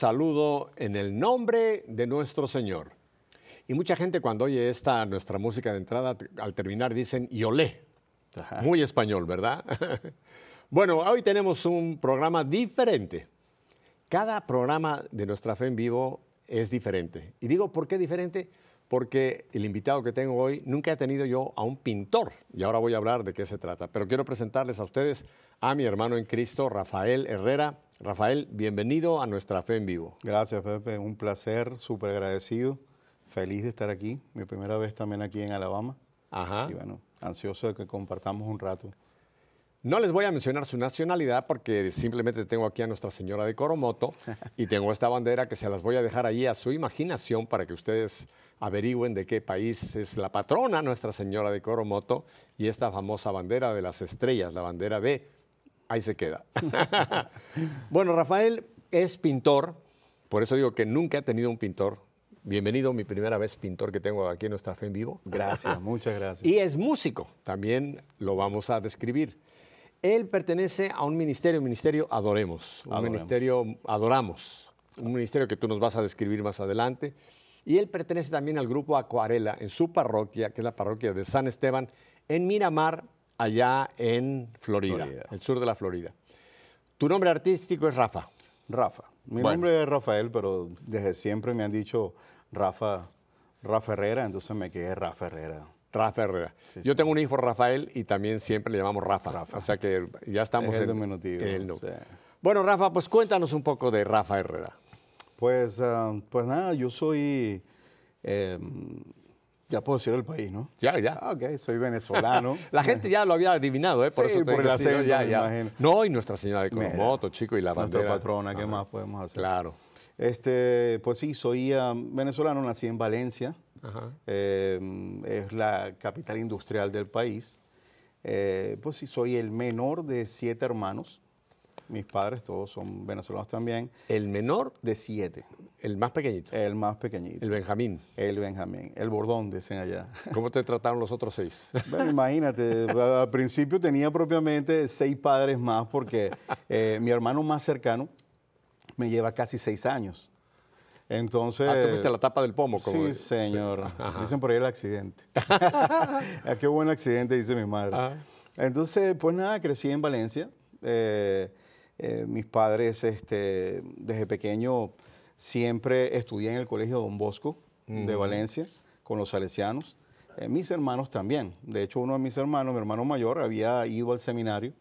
saludo en el nombre de nuestro Señor. Y mucha gente cuando oye esta nuestra música de entrada, al terminar dicen, y olé. Muy español, ¿verdad? bueno, hoy tenemos un programa diferente. Cada programa de nuestra fe en vivo es diferente. Y digo, ¿por qué diferente? Porque el invitado que tengo hoy nunca ha tenido yo a un pintor. Y ahora voy a hablar de qué se trata. Pero quiero presentarles a ustedes a mi hermano en Cristo, Rafael Herrera. Rafael, bienvenido a nuestra fe en vivo. Gracias, Pepe. Un placer, súper agradecido. Feliz de estar aquí. Mi primera vez también aquí en Alabama. Ajá. Y bueno, ansioso de que compartamos un rato. No les voy a mencionar su nacionalidad porque simplemente tengo aquí a Nuestra Señora de Coromoto y tengo esta bandera que se las voy a dejar ahí a su imaginación para que ustedes averigüen de qué país es la patrona Nuestra Señora de Coromoto y esta famosa bandera de las estrellas, la bandera de ahí se queda. bueno, Rafael es pintor, por eso digo que nunca he tenido un pintor. Bienvenido, mi primera vez pintor que tengo aquí en Nuestra Fe en Vivo. Gracias, muchas gracias. Y es músico, también lo vamos a describir. Él pertenece a un ministerio, un ministerio Adoremos, un ministerio Adoramos, un ministerio que tú nos vas a describir más adelante. Y él pertenece también al grupo Acuarela en su parroquia, que es la parroquia de San Esteban, en Miramar, allá en Florida, el sur de la Florida. Tu nombre artístico es Rafa. Rafa. Mi nombre es Rafael, pero desde siempre me han dicho Rafa, Rafa Herrera, entonces me quedé Rafa Herrera. Rafa Herrera. Yo tengo un hijo Rafael y también siempre le llamamos Rafa. Rafa. O sea que ya estamos en, el Bueno, Rafa, pues cuéntanos un poco de Rafa Herrera. Pues, ah, pues nada, yo soy em, ya puedo decir el país, ¿no? Ya, ya. Ah, ok, soy venezolano. la gente ya lo había adivinado, ¿eh? Por eso por la ya, ya. No, y Nuestra Señora de Convoto, chico, y la bandera. Nuestra patrona, ¿qué más podemos hacer? Claro. Este, pues sí, soy um, venezolano, nací en Valencia. Ajá. Em, es la capital industrial del país. Eh, pues sí, soy el menor de siete hermanos. Mis padres todos son venezolanos también. ¿El menor? De siete. ¿El más pequeñito? El más pequeñito. ¿El Benjamín? El Benjamín. El Bordón, dicen allá. ¿Cómo te trataron los otros seis? Bueno, imagínate, al principio tenía propiamente seis padres más porque eh, mi hermano más cercano me lleva casi seis años. Entonces. Ah, tú la tapa del pomo, como. Sí, señor. Dicen por ahí el accidente. Ah, qué buen accidente, dice mi madre. Ah. Entonces, pues nada, crecí en Valencia. Eh, eh, mis padres, este, desde pequeño, siempre estudié en el Colegio Don Bosco de Valencia con los salesianos. Eh, mis hermanos también. De hecho, uno de mis hermanos, mi hermano mayor, había ido al seminario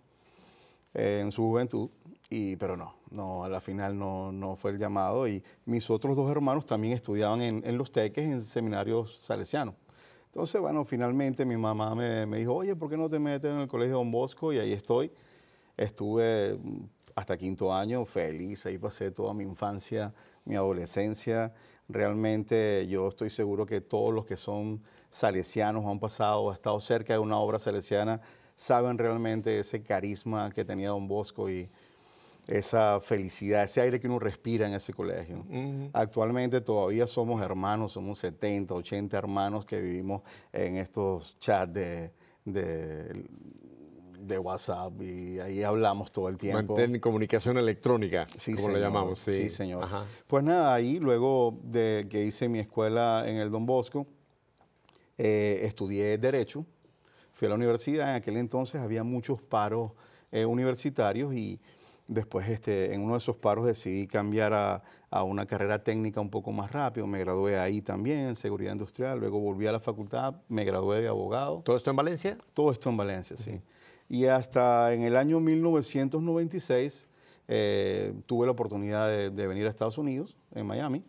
eh, en su juventud, y, pero no, no, a la final no, fue el llamado. Y mis otros dos hermanos también estudiaban en, los teques, en seminarios salesianos. Entonces, bueno, finalmente mi mamá me, me, dijo, oye, ¿por qué no te metes en el colegio Don Bosco? Y ahí estoy. Estuve mm, hasta quinto año feliz, ahí pasé toda mi infancia, mi adolescencia. Realmente yo estoy seguro que todos los que son salesianos han pasado, han estado cerca de una obra salesiana, saben realmente ese carisma que tenía don Bosco y esa felicidad, ese aire que uno respira en ese colegio. Actualmente todavía somos hermanos, somos 70, 80 hermanos que vivimos en estos chats de de WhatsApp y ahí hablamos todo el tiempo. Mantén comunicación electrónica, como lo llamamos. Sí, señor. Pues nada, ahí luego de que hice mi escuela en el Don Bosco, eh, estudié Derecho, fui a la universidad, en aquel entonces había muchos paros eh, universitarios y después este, en uno de esos paros decidí cambiar a, a, una carrera técnica un poco más rápido. Me gradué ahí también, en seguridad industrial. Luego volví a la facultad, me gradué de abogado. ¿Todo esto en Valencia? Todo esto en Valencia, sí y hasta en el año 1996 eh, tuve la oportunidad de, venir a Estados Unidos, en Miami,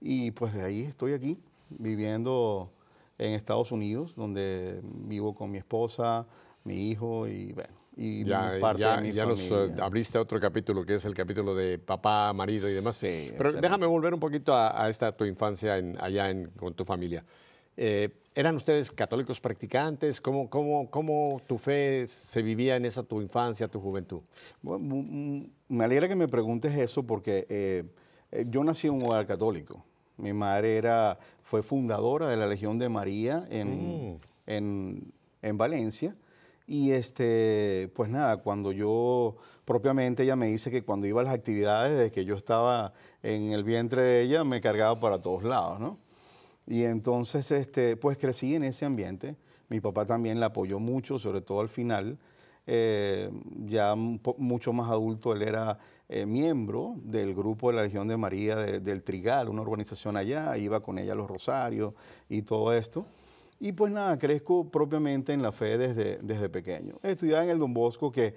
y pues de ahí estoy aquí, viviendo en Estados Unidos, donde vivo con mi esposa, mi hijo y bueno. Y ya, parte ya, de mi ya nos eh, abriste otro capítulo que es el capítulo de papá, marido y demás. Sí, Pero déjame volver un poquito a, esta tu infancia en, allá en, con tu familia. Eh, ¿Eran ustedes católicos practicantes? ¿Cómo, tu fe se vivía en esa tu infancia, tu juventud? me alegra que me preguntes eso porque eh, yo nací en un hogar católico. Mi madre era, fue fundadora de la Legión de María mm. en, Valencia. Y este, pues nada, cuando yo propiamente ella me dice que cuando iba a las actividades, desde que yo estaba en el vientre de ella, me cargaba para todos lados, ¿no? Y entonces, este, pues crecí en ese ambiente. Mi papá también la apoyó mucho, sobre todo al final. Eh, ya mucho más adulto, él era eh, miembro del grupo de la Legión de María del Trigal, una organización allá, iba con ella a los rosarios y todo esto. Y pues nada, crezco propiamente en la fe desde, desde pequeño. Estudiaba en el Don Bosco, que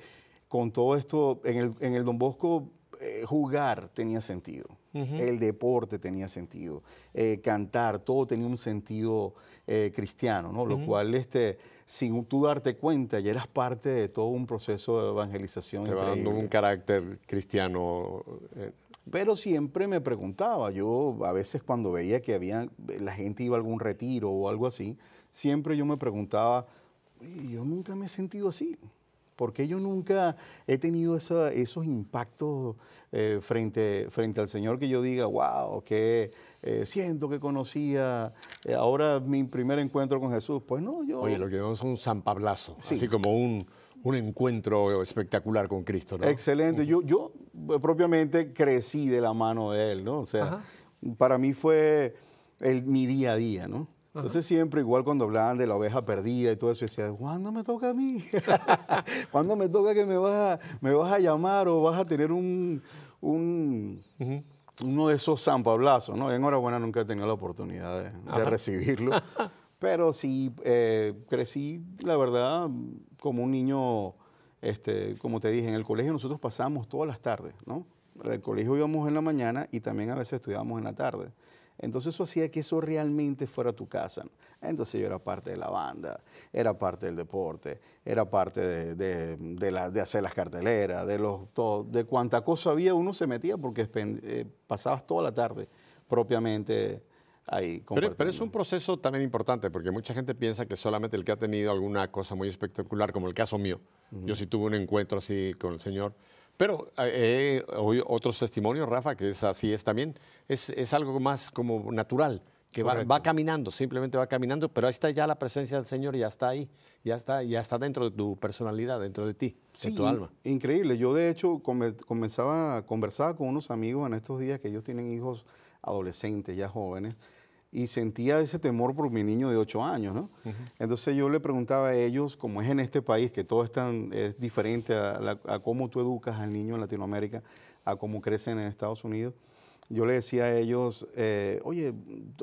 con todo esto, en el, Don Bosco eh, jugar tenía sentido. El deporte tenía sentido, eh, cantar, todo tenía un sentido eh, cristiano, ¿no? Lo cual, este, sin tú darte cuenta, ya eras parte de todo un proceso de evangelización. Te va dando un carácter cristiano. Eh. Pero siempre me preguntaba, yo a veces cuando veía que había, la gente iba a algún retiro o algo así, siempre yo me preguntaba, yo nunca me he sentido así porque yo nunca he tenido esos impactos eh, frente, frente al Señor que yo diga, wow, que eh, siento que conocía, eh, ahora mi primer encuentro con Jesús? Pues no, yo... Oye, lo que vemos es un San sí. así como un, un encuentro espectacular con Cristo, ¿no? Excelente, yo, yo propiamente crecí de la mano de Él, ¿no? O sea, para mí fue el, mi día a día, ¿no? Entonces siempre, igual cuando hablaban de la oveja perdida y todo eso, decía, ¿cuándo me toca a mí? ¿Cuándo me toca que me vas a, me vas a llamar o vas a tener uno de esos San ¿no? Enhorabuena, nunca he tenido la oportunidad de, recibirlo. Pero sí, eh, crecí, la verdad, como un niño, este, como te dije, en el colegio nosotros pasábamos todas las tardes, ¿no? En el colegio íbamos en la mañana y también a veces estudiábamos en la tarde. Entonces eso hacía que eso realmente fuera tu casa. Entonces yo era parte de la banda, era parte del deporte, era parte de, hacer las carteleras, de, los, de cuánta cosa había, uno se metía porque eh, pasabas toda la tarde propiamente ahí. Pero, es un proceso también importante porque mucha gente piensa que solamente el que ha tenido alguna cosa muy espectacular, como el caso mío, yo sí tuve un encuentro así con el Señor, pero eh, eh, hoy otros testimonios, Rafa, que es así es también, es, es algo más como natural, que va, va, caminando, simplemente va caminando, pero ahí está ya la presencia del Señor, ya está ahí, ya está, ya está dentro de tu personalidad, dentro de ti, en de tu alma. Increíble, yo de hecho comenzaba a conversar con unos amigos en estos días que ellos tienen hijos adolescentes, ya jóvenes, y sentía ese temor por mi niño de 8 años, ¿no? Entonces yo le preguntaba a ellos, como es en este país, que todo es tan es diferente a, cómo tú educas al niño en Latinoamérica, a cómo crecen en Estados Unidos, yo le decía a ellos, eh, oye,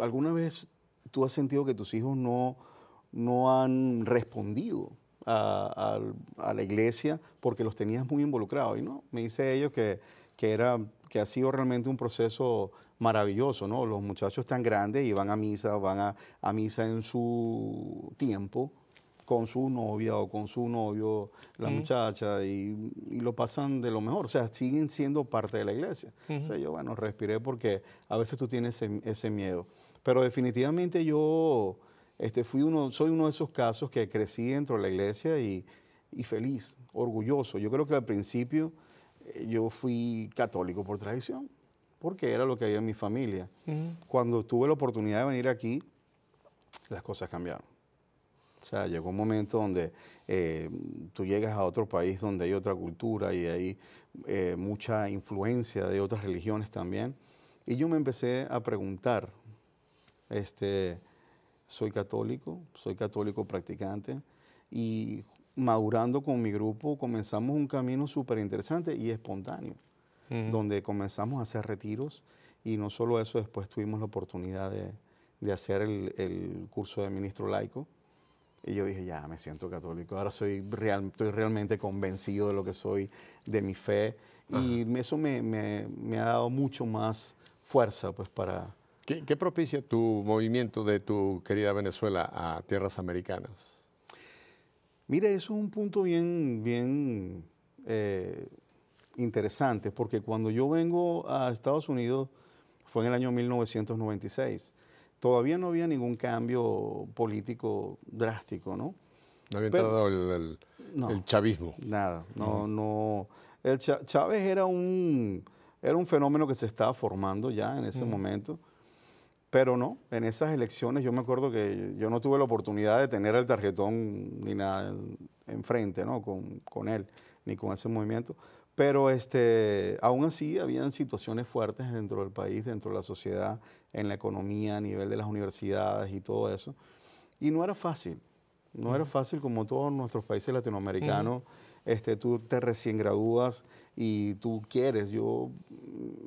¿alguna vez tú has sentido que tus hijos no, no han respondido a, la iglesia porque los tenías muy involucrados? Y no, me dice ellos que, que, era, que ha sido realmente un proceso maravilloso, ¿no? Los muchachos tan grandes y van a misa, van a, misa en su tiempo con su novia o con su novio, la muchacha, y, lo pasan de lo mejor. O sea, siguen siendo parte de la iglesia. O sea, yo, bueno, respiré porque a veces tú tienes ese, miedo. Pero definitivamente yo este, fui uno, soy uno de esos casos que crecí dentro de la iglesia y feliz, orgulloso. Yo creo que al principio eh, yo fui católico por tradición porque era lo que había en mi familia. Cuando tuve la oportunidad de venir aquí, las cosas cambiaron. O sea, llegó un momento donde eh, tú llegas a otro país donde hay otra cultura y hay eh, mucha influencia de otras religiones también. Y yo me empecé a preguntar, este, soy católico, soy católico practicante y madurando con mi grupo comenzamos un camino súper interesante y espontáneo donde comenzamos a hacer retiros y no solo eso, después tuvimos la oportunidad de, de hacer el, el, curso de ministro laico. Y yo dije, ya, me siento católico, ahora soy estoy realmente convencido de lo que soy, de mi fe. Y eso me, me, me ha dado mucho más fuerza pues, para, ¿Qué, propicia tu movimiento de tu querida Venezuela a tierras americanas? Mire, eso es un punto bien, bien eh, interesantes, porque cuando yo vengo a Estados Unidos fue en el año 1996. Todavía no había ningún cambio político drástico, ¿no? No había entrado el, el, chavismo. Nada, no, no. Chávez era un, era un fenómeno que se estaba formando ya en ese momento. Pero no, en esas elecciones yo me acuerdo que yo no tuve la oportunidad de tener el tarjetón ni nada enfrente, ¿no? Con, con él, ni con ese movimiento. Pero este, aún así, habían situaciones fuertes dentro del país, dentro de la sociedad, en la economía, a nivel de las universidades y todo eso. Y no era fácil. No era fácil como todos nuestros países latinoamericanos. Este, tú te recién gradúas y tú quieres. Yo,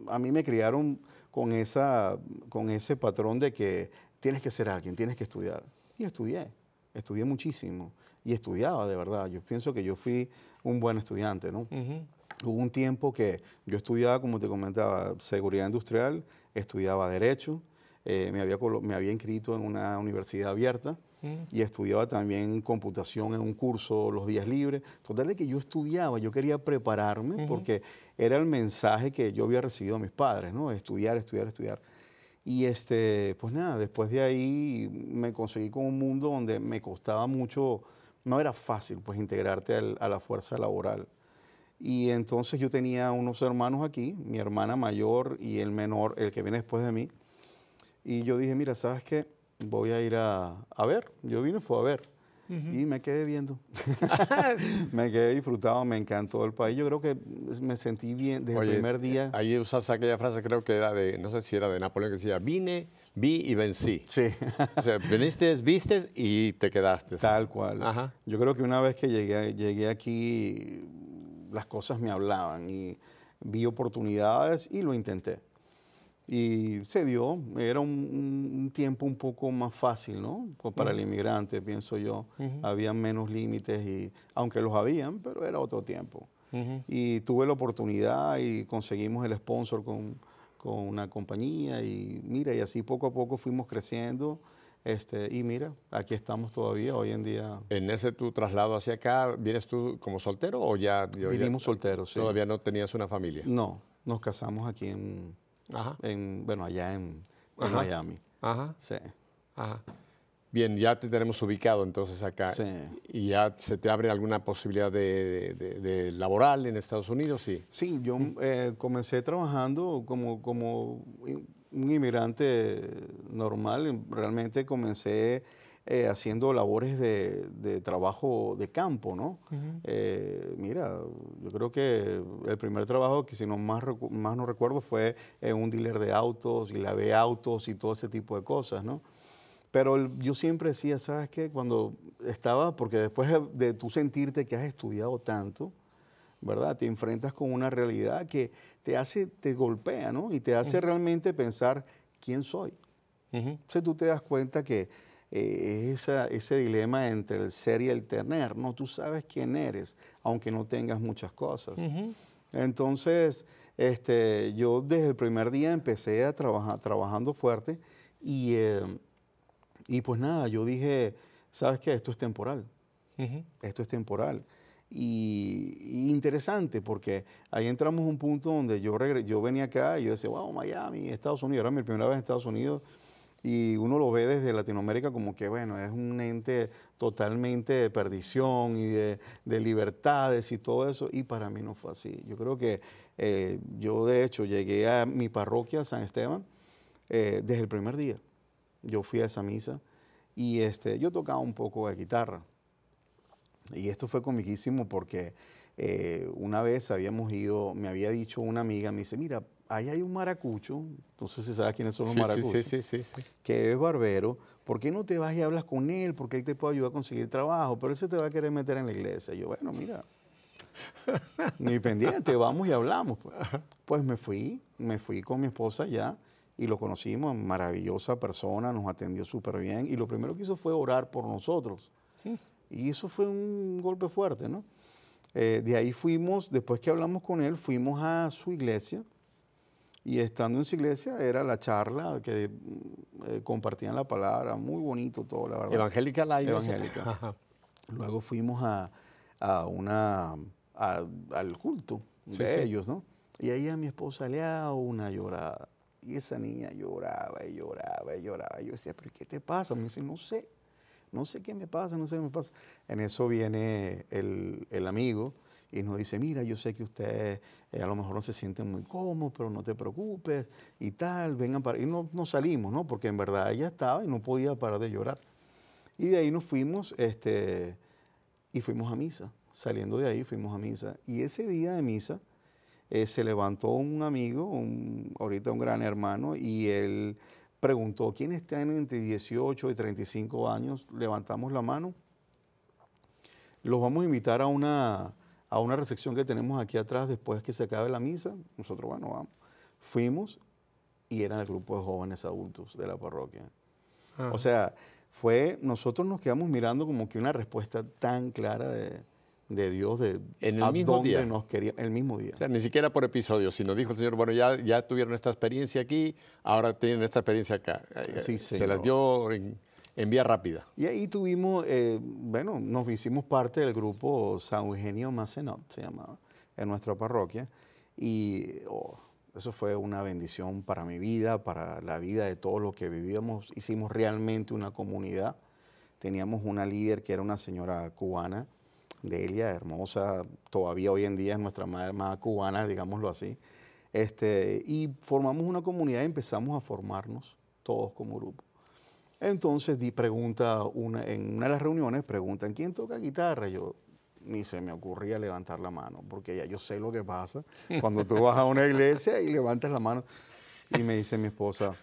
a mí me criaron con, esa, con ese patrón de que tienes que ser alguien, tienes que estudiar. Y estudié, estudié muchísimo. Y estudiaba de verdad. Yo pienso que yo fui un buen estudiante, ¿no? Hubo un tiempo que yo estudiaba, como te comentaba, seguridad industrial, estudiaba derecho, eh, me, había, me había inscrito en una universidad abierta mm. y estudiaba también computación en un curso los días libres. Total de que yo estudiaba, yo quería prepararme porque era el mensaje que yo había recibido de mis padres, ¿no? Estudiar, estudiar, estudiar. Y este, pues nada, después de ahí me conseguí con un mundo donde me costaba mucho, no era fácil pues integrarte a la fuerza laboral. Y entonces yo tenía unos hermanos aquí, mi hermana mayor y el menor, el que viene después de mí. Y yo dije, mira, ¿sabes qué? Voy a ir a, a ver. Yo vine, fue a ver. Y me quedé viendo. me quedé disfrutado, me encantó el país. Yo creo que me sentí bien desde el primer día. Eh, ahí usas aquella frase, creo que era de, no sé si era de Napoleón, que decía, vine, vi y vencí. Sí. o sea, viniste, viste y te quedaste. Tal cual. Yo creo que una vez que llegué, llegué aquí, las cosas me hablaban y vi oportunidades y lo intenté. Y se dio, era un, tiempo un poco más fácil, ¿no? Para el inmigrante, pienso yo. Había menos límites, y, aunque los habían, pero era otro tiempo. Y tuve la oportunidad y conseguimos el sponsor con, con una compañía y mira, y así poco a poco fuimos creciendo este, y mira, aquí estamos todavía, hoy en día. En ese tu traslado hacia acá, ¿vienes tú como soltero o ya? Vinimos solteros, sí. ¿Todavía no tenías una familia? No, nos casamos aquí en, bueno, allá en, Miami. Ajá. Sí. Bien, ya te tenemos ubicado entonces acá. Sí. ¿Y ya se te abre alguna posibilidad de, laboral en Estados Unidos? Sí, sí yo eh, comencé trabajando como un inmigrante normal, realmente comencé eh, haciendo labores de, trabajo de campo, ¿no? Eh, mira, yo creo que el primer trabajo que si no más, más no recuerdo fue en eh, un dealer de autos y lavé autos y todo ese tipo de cosas, ¿no? Pero yo siempre decía, ¿sabes qué? Cuando estaba, porque después de, de tú sentirte que has estudiado tanto, ¿verdad? Te enfrentas con una realidad que te hace, te golpea, ¿no? Y te hace realmente pensar quién soy. Entonces tú te das cuenta que eh, ese dilema entre el ser y el tener, ¿no? Tú sabes quién eres, aunque no tengas muchas cosas. Entonces, este, yo desde el primer día empecé a trabajar, trabajando fuerte y, em, y pues nada, yo dije, sabes que esto es temporal, esto es temporal. Y, interesante porque ahí entramos a un punto donde yo, regre, yo venía acá y yo decía, wow, Miami, Estados Unidos, era mi primera vez en Estados Unidos y uno lo ve desde Latinoamérica como que, bueno, es un ente totalmente de perdición y de, libertades y todo eso, y para mí no fue así. Yo creo que eh, yo de hecho llegué a mi parroquia, San Esteban, eh, desde el primer día. Yo fui a esa misa y este, yo tocaba un poco de guitarra y esto fue comiquísimo porque eh, una vez habíamos ido, me había dicho una amiga, me dice, mira, ahí hay un maracucho, entonces si sabes quiénes son los maracuchos, que es barbero, ¿por qué no te vas y hablas con él? Porque él te puede ayudar a conseguir trabajo, pero él se te va a querer meter en la iglesia. yo, bueno, mira, ni pendiente, vamos y hablamos. Pues. pues. me fui, me fui con mi esposa ya y lo conocimos, maravillosa persona, nos atendió súper bien y lo primero que hizo fue orar por nosotros. Mm. Y eso fue un golpe fuerte, ¿no? Eh, de ahí fuimos, después que hablamos con él, fuimos a su iglesia. Y estando en su iglesia era la charla que mm, eh, compartían la palabra, muy bonito todo, la verdad. Evangélica la iglesia. Evangélica. Luego fuimos a, a una, al culto de ellos, ¿no? Y ahí a mi esposa le ha una llorada. Y esa niña lloraba y lloraba y lloraba. Yo decía, ¿pero qué te pasa? Me dice, no sé. No sé qué me pasa, no sé qué me pasa. En eso viene el, amigo y nos dice, mira, yo sé que ustedes eh, a lo mejor no se sienten muy cómodos, pero no te preocupes y tal, vengan para... Y no, salimos, ¿no? Porque en verdad ella estaba y no podía parar de llorar. Y de ahí nos fuimos este, y fuimos a misa. Saliendo de ahí fuimos a misa. Y ese día de misa eh, se levantó un amigo, un, ahorita un gran hermano, y él preguntó, ¿quiénes tienen entre 18 y 35 años? Levantamos la mano. Los vamos a invitar a una, a una recepción que tenemos aquí atrás después que se acabe la misa. Nosotros, bueno, vamos. Fuimos y eran el grupo de jóvenes adultos de la parroquia. Ah. O sea, fue, nosotros nos quedamos mirando como que una respuesta tan clara de, de Dios de en el mismo día. nos quería el mismo día. O sea, ni siquiera por episodio, sino dijo el Señor, bueno, ya, ya tuvieron esta experiencia aquí, ahora tienen esta experiencia acá. Se las dio en, vía rápida. Y ahí tuvimos, eh, bueno, nos hicimos parte del grupo San Eugenio Macenot, se llamaba, en nuestra parroquia. Y oh, eso fue una bendición para mi vida, para la vida de todos los que vivíamos. Hicimos realmente una comunidad. Teníamos una líder que era una señora cubana, Delia, hermosa, todavía hoy en día es nuestra madre más cubana, digámoslo así. Este, y formamos una comunidad y empezamos a formarnos todos como grupo. Entonces di pregunta una, en una de las reuniones, preguntan, ¿quién toca guitarra? Yo ni se me ocurría levantar la mano, porque ya yo sé lo que pasa cuando tú vas a una iglesia y levantas la mano. Y me dice mi esposa,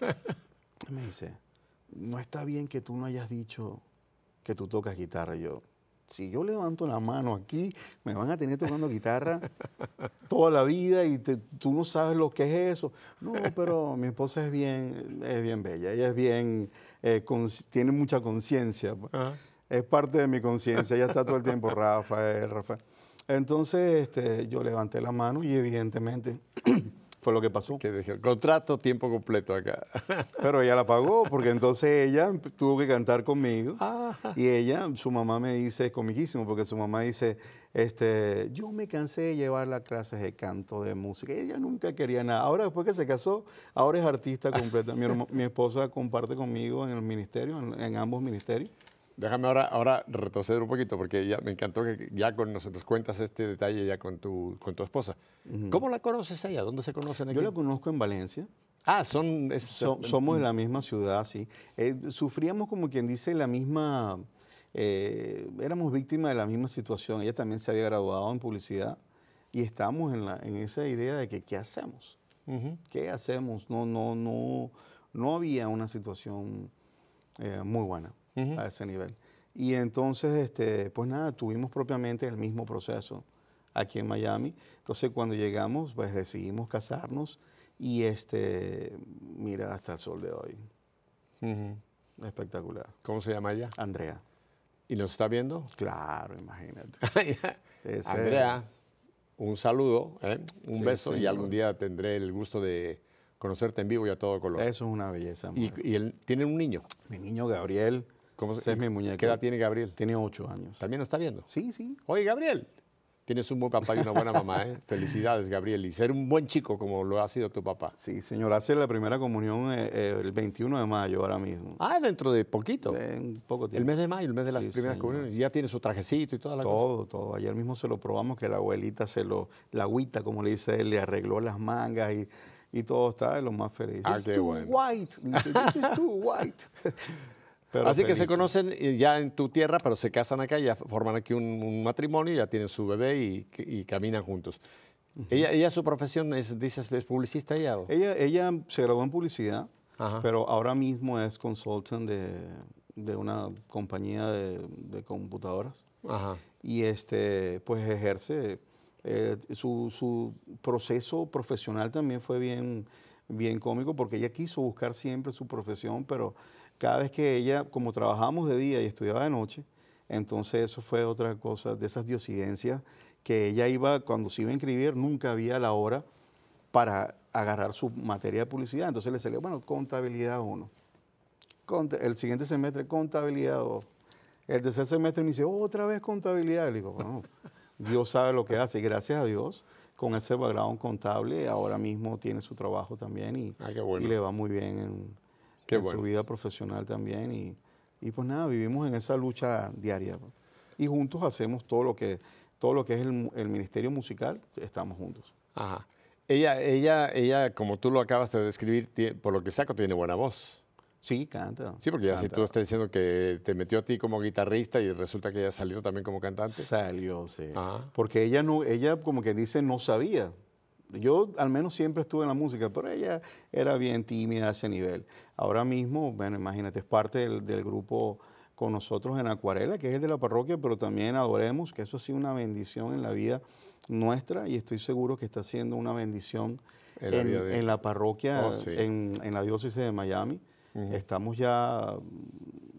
me dice, no está bien que tú no hayas dicho que tú tocas guitarra. Yo, si yo levanto la mano aquí, me van a tener tocando guitarra toda la vida y tú no sabes lo que es eso. No, pero mi esposa es bien, es bien bella, ella es bien, eh, tiene mucha conciencia. Pues. Es parte de mi conciencia, ella está todo el tiempo, Rafael, Rafael. Entonces este, yo levanté la mano y evidentemente lo que pasó. Que dejó contrato tiempo completo acá. Pero ella la pagó, porque entonces ella tuvo que cantar conmigo. Ah. Y ella, su mamá me dice, es comiquísimo, porque su mamá dice, este, yo me cansé de llevar las clases de canto, de música. Ella nunca quería nada. Ahora, después que se casó, ahora es artista completa. mi, mi, esposa comparte conmigo en el ministerio, en ambos ministerios déjame ahora, ahora retroceder un poquito, porque ya, me encantó que ya con, nosotros cuentas este detalle ya con tu, con tu esposa. ¿Cómo la conoces a ella? ¿Dónde se conocen? Aquí? Yo la conozco en Valencia. Ah, son... somos de la misma ciudad, sí. Eh, sufríamos, como quien dice, la misma... Eh, éramos víctimas de la misma situación. Ella también se había graduado en publicidad y estamos en, la, en esa idea de que, ¿qué hacemos? ¿Qué hacemos? No, no, no, no había una situación eh, muy buena a ese nivel. Y entonces, este, pues nada, tuvimos propiamente el mismo proceso aquí en Miami. Entonces, cuando llegamos, pues decidimos casarnos y este, mira hasta el sol de hoy. Espectacular. ¿Cómo se llama ella? Andrea. ¿Y nos está viendo? Claro, imagínate. Andrea, un saludo, ¿eh? un beso y algún día tendré el gusto de conocerte en vivo y a todo color. Eso es una belleza. Y, él, tiene un niño. Mi niño Gabriel ¿Cómo se, es mi ¿Qué edad tiene Gabriel? Tiene ocho años. ¿También lo está viendo? Sí, sí. Oye, Gabriel, tienes un buen papá y una buena mamá, ¿eh? Felicidades, Gabriel. Y ser un buen chico como lo ha sido tu papá. Sí, señor. Hace la primera comunión eh, eh, el 21 de mayo ahora mismo. Ah, dentro de poquito. En poco tiempo. El mes de mayo, el mes de las primeras comuniones. Ya tiene su trajecito y toda la todo, cosa. Todo, todo. Ayer mismo se lo probamos que la abuelita se lo, la agüita, como le dice él, le arregló las mangas y y todo está de los más felices. Ah, qué bueno. white. Dice, This too white. Así que se conocen eh, ya en tu tierra, pero se casan acá, ya forman aquí un, matrimonio, ya tienen su bebé y, caminan juntos. ella, ella, su profesión es, dices, es publicista ya? ella. Ella se graduó en publicidad, pero ahora mismo es consultant de, una compañía de, computadoras. Y este, pues ejerce. Eh, su, su, proceso profesional también fue bien, bien cómico porque ella quiso buscar siempre su profesión, pero cada vez que ella, como trabajábamos de día y estudiaba de noche, entonces eso fue otra cosa, de esas diosidencias, que ella iba, cuando se iba a inscribir, nunca había la hora para agarrar su materia de publicidad. Entonces le salió, bueno, contabilidad 1. El siguiente semestre, contabilidad 2. El tercer semestre me dice, otra vez contabilidad. Le digo, bueno, Dios sabe lo que hace. Y gracias a Dios, con ese background contable, ahora mismo tiene su trabajo también y, ah, y le va muy bien en, su vida profesional también. Y, y, pues nada, vivimos en esa lucha diaria. Y juntos hacemos todo lo que, todo lo que es el, ministerio musical, estamos juntos. Ajá. Ella, ella, ella, como tú lo acabas de describir, por lo que saco, tiene buena voz. Sí, canta. Sí, porque ya si tú estás diciendo que te metió a ti como guitarrista y resulta que ella salió también como cantante. Salió, sí. Porque ella no, ella como que dice no sabía. Yo al menos siempre estuve en la música, pero ella era bien tímida a ese nivel. Ahora mismo, bueno, imagínate, es parte del, grupo con nosotros en Acuarela, que es el de la parroquia, pero también adoremos, que eso ha sido una bendición en la vida nuestra y estoy seguro que está siendo una bendición en, la, parroquia, oh, en, la diócesis de Miami. Estamos ya,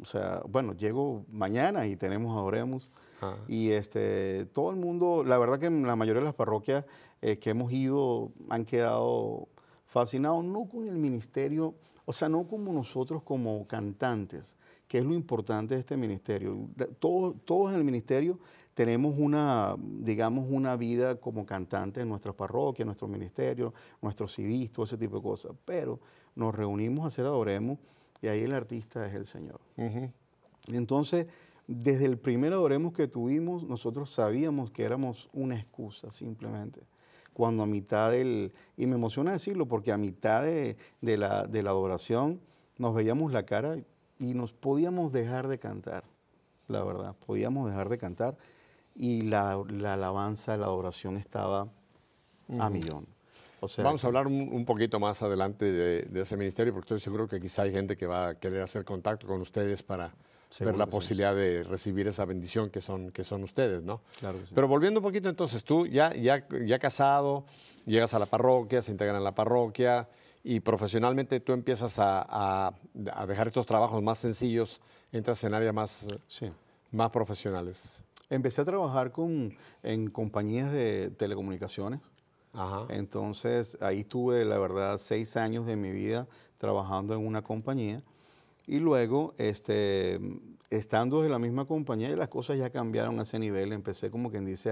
o sea, bueno, llego mañana y tenemos Adoremos. Ah. Y este, todo el mundo, la verdad que la mayoría de las parroquias eh, que hemos ido han quedado fascinados, no con el ministerio, o sea, no como nosotros como cantantes, que es lo importante de este ministerio. Todos, en el ministerio tenemos una, digamos, una vida como cantantes en nuestra parroquia, en nuestro ministerio, nuestros CDs, ese tipo de cosas, pero nos reunimos a hacer Adoremos y ahí el artista es el Señor. Entonces, desde el primer Adoremos que tuvimos, nosotros sabíamos que éramos una excusa simplemente cuando a mitad del, y me emociona decirlo, porque a mitad de, la, de la adoración nos veíamos la cara y nos podíamos dejar de cantar, la verdad, podíamos dejar de cantar y la, la alabanza, la adoración estaba a millón. O sea, Vamos a hablar un, poquito más adelante de, de, ese ministerio, porque estoy seguro que quizá hay gente que va a querer hacer contacto con ustedes para ver la posibilidad de recibir esa bendición que son, que son ustedes, ¿no? Claro que sí. Pero volviendo un poquito entonces, tú ya, ya, ya casado, llegas a la parroquia, se integran en la parroquia y profesionalmente tú empiezas a, a, dejar estos trabajos más sencillos, entras en áreas más, más profesionales. Empecé a trabajar con, en compañías de telecomunicaciones. Ajá. Entonces ahí tuve, la verdad, seis años de mi vida trabajando en una compañía y luego, este, estando en la misma compañía, y las cosas ya cambiaron a ese nivel, empecé como quien dice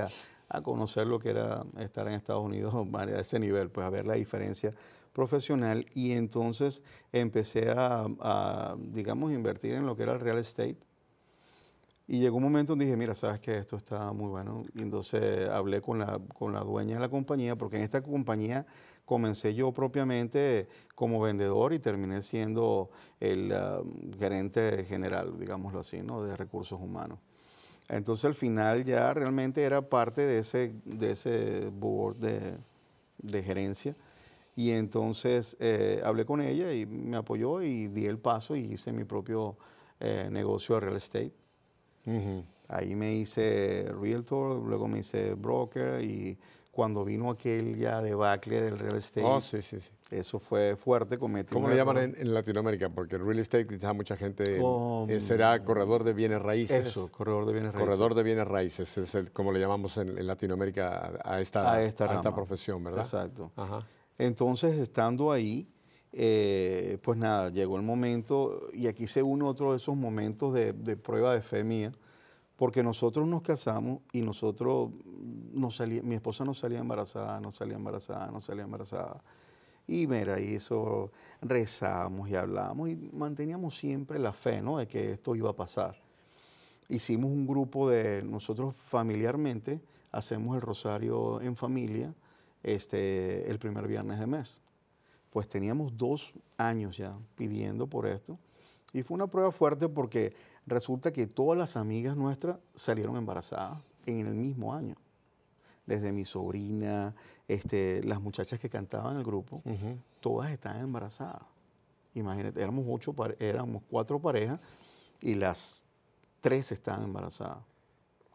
a, conocer lo que era estar en Estados Unidos a ese nivel, pues a ver la diferencia profesional y entonces empecé a, digamos, invertir en lo que era el real estate. Y llegó un momento donde dije, mira, sabes que esto está muy bueno. Y entonces hablé con con la dueña de la compañía, porque en esta compañía comencé yo propiamente como vendedor y terminé siendo el ah, gerente general, digámoslo así, ¿no? de recursos humanos. Entonces al final ya realmente era parte de ese, de ese board de, de gerencia. Y entonces eh, hablé con ella y me apoyó y di el paso y hice mi propio eh, negocio de real estate. Ahí me hice realtor, luego me hice broker y cuando vino aquel ya debacle del real estate. Oh, sí, sí, sí. Eso fue fuerte. Cometí ¿Cómo lo llaman en, Latinoamérica? Porque el real estate quizás mucha gente eh, será corredor de bienes raíces. Eso, corredor de bienes raíces. Corredor de bienes raíces es el, como le llamamos en, Latinoamérica a, esta, esta, profesión, ¿verdad? Exacto. Entonces, estando ahí, eh, pues nada, llegó el momento y aquí se une otro de esos momentos de, de prueba de fe mía porque nosotros nos casamos y nosotros, no mi esposa no salía embarazada, no salía embarazada, no salía embarazada. Y mira, y eso rezamos y hablábamos y manteníamos siempre la fe, ¿no? De que esto iba a pasar. Hicimos un grupo de, nosotros familiarmente hacemos el rosario en familia este, el primer viernes de mes. Pues teníamos dos años ya pidiendo por esto. Y fue una prueba fuerte porque Resulta que todas las amigas nuestras salieron embarazadas en el mismo año. Desde mi sobrina, este, las muchachas que cantaban en el grupo, todas estaban embarazadas. Imagínate, éramos, ocho éramos cuatro parejas y las tres estaban embarazadas.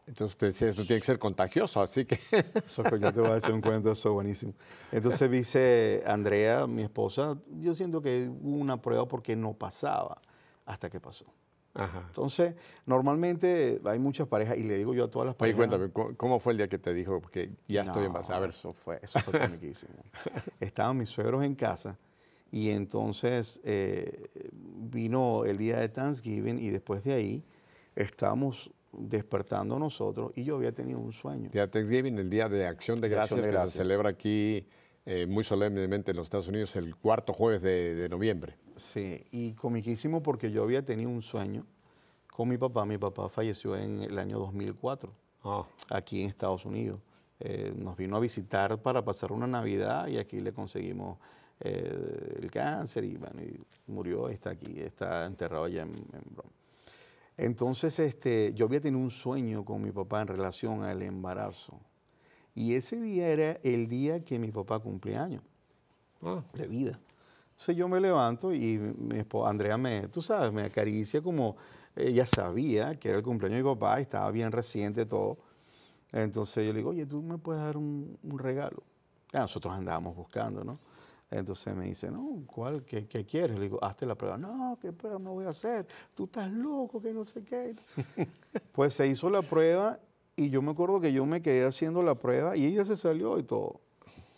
Entonces usted decía, esto tiene que ser contagioso, así que... Eso, yo te voy a hacer un cuento, eso es buenísimo. Entonces dice Andrea, mi esposa, yo siento que hubo una prueba porque no pasaba hasta que pasó. Entonces, normalmente hay muchas parejas, y le digo yo a todas las parejas. cuéntame, ¿cómo, fue el día que te dijo que ya estoy estoy embarazada? A ver. Eso fue, eso fue comiquísimo. Estaban mis suegros en casa, y entonces eh, vino el día de Thanksgiving, y después de ahí estábamos despertando nosotros, y yo había tenido un sueño. ya Thanksgiving, el día de Acción de, Gracias, que se celebra aquí eh, muy solemnemente en los Estados Unidos el cuarto jueves de, noviembre. Sí, y comiquísimo porque yo había tenido un sueño con mi papá. Mi papá falleció en el año 2004, ah. aquí en Estados Unidos. Eh, nos vino a visitar para pasar una Navidad y aquí le conseguimos eh, el cáncer y, bueno, murió, está aquí, está enterrado allá en, en Entonces, este, yo había tenido un sueño con mi papá en relación al embarazo. Y ese día era el día que mi papá cumplía años ah. de vida. Entonces yo me levanto y mi esposa, Andrea me, tú sabes, me acaricia como ella sabía que era el cumpleaños de mi papá, estaba bien reciente todo. Entonces yo le digo, oye, tú me puedes dar un, regalo. Ah, nosotros andábamos buscando, ¿no? Entonces me dice, no, ¿cuál? ¿Qué, quieres? Le digo, hazte la prueba. No, ¿qué prueba me voy a hacer? Tú estás loco, que no sé qué. pues se hizo la prueba y yo me acuerdo que yo me quedé haciendo la prueba y ella se salió y todo.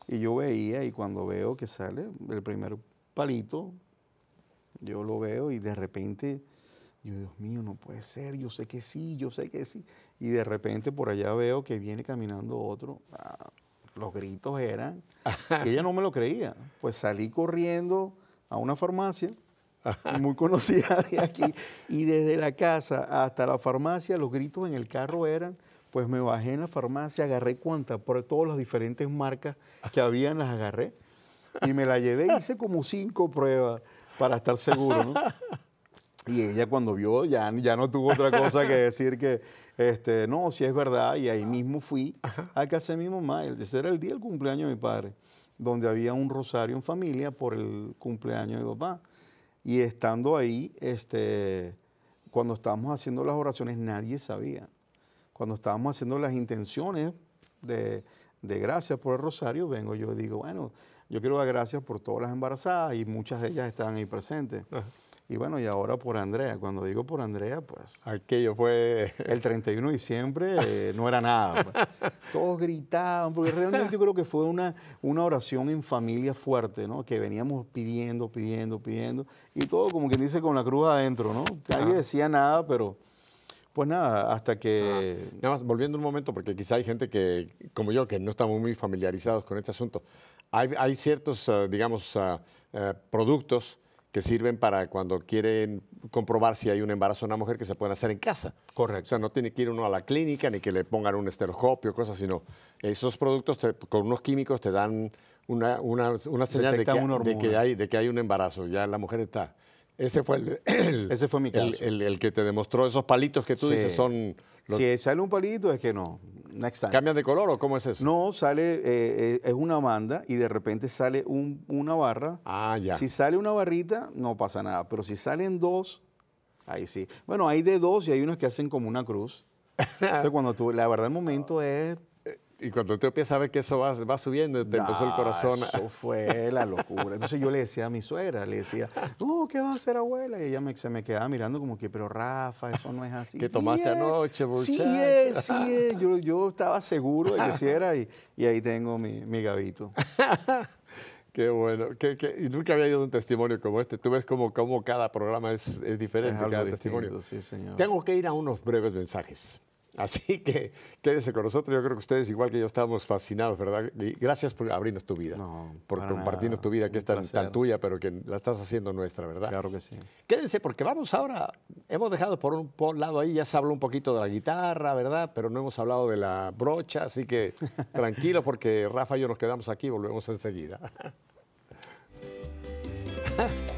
Y yo veía y cuando veo que sale el primer palito, yo lo veo y de repente, yo Dios mío, no puede ser, yo sé que sí, yo sé que sí. Y de repente por allá veo que viene caminando otro. Ah, los gritos eran. ella no me lo creía. Pues salí corriendo a una farmacia muy conocida de aquí. Y desde la casa hasta la farmacia, los gritos en el carro eran, pues me bajé en la farmacia, agarré cuantas, por todas las diferentes marcas que habían, las agarré y me la llevé. Hice como cinco pruebas para estar seguro, Y ella cuando vio, ya, ya no tuvo otra cosa que decir que, este, no, si es verdad. Y ahí mismo fui a casa de mi mamá. Ese era el día del cumpleaños de mi padre, donde había un rosario en familia por el cumpleaños de mi papá. Y estando ahí, este, cuando estábamos haciendo las oraciones, nadie sabía cuando estábamos haciendo las intenciones de, gracias por el rosario, vengo yo y digo, bueno, yo quiero dar gracias por todas las embarazadas y muchas de ellas estaban ahí presentes. Y bueno, y ahora por Andrea. Cuando digo por Andrea, pues... Aquello fue... El 31 de diciembre eh, no era nada. Pues. Todos gritaban, porque realmente yo creo que fue una, una oración en familia fuerte, ¿no? Que veníamos pidiendo, pidiendo, pidiendo. Y todo como quien dice con la cruz adentro, ¿no? Nadie decía nada, pero pues nada, hasta que... nada más, volviendo un momento, porque quizá hay gente que, como yo, que no estamos muy familiarizados con este asunto. Hay, ciertos, ah, digamos, ah, ah, productos que sirven para cuando quieren comprobar si hay un embarazo en una mujer que se pueden hacer en casa. Correcto. O sea, no tiene que ir uno a la clínica ni que le pongan un esteroscopio, cosas, sino esos productos con unos químicos te dan una, señal de que, hay, de que hay un embarazo. Ya la mujer está ese fue el, Ese fue mi caso. El, que te demostró esos palitos que tú dices son... Si sale un palito es que no, next time. de color o cómo es eso? No, sale, eh, eh, es una banda y de repente sale una barra. Ah, ya. Si sale una barrita, no pasa nada, pero si salen dos, ahí sí. Bueno, hay de dos y hay unos que hacen como una cruz. o cuando tú, la verdad, el momento es y cuando te empiezas a que eso va, subiendo, te empezó el corazón. Eso fue la locura. Entonces yo le decía a mi suegra, le decía, no, ¿qué va a hacer, abuela? Y ella se me quedaba mirando como que, pero Rafa, eso no es así. ¿Qué tomaste anoche, Sí sí Yo, estaba seguro de que sí era y, y ahí tengo mi, mi gavito. Qué bueno. Y nunca había ido a un testimonio como este. Tú ves como cada programa es, es diferente, Tengo que ir a unos breves mensajes. Así que quédense con nosotros. Yo creo que ustedes, igual que yo, estábamos fascinados, ¿verdad? gracias por abrirnos tu vida. por compartirnos tu vida, que es tan, tuya, pero que la estás haciendo nuestra, ¿verdad? Claro que sí. Quédense, porque vamos ahora. Hemos dejado por un, lado ahí, ya se habló un poquito de la guitarra, ¿verdad? Pero no hemos hablado de la brocha, así que tranquilo, porque Rafa y yo nos quedamos aquí volvemos enseguida.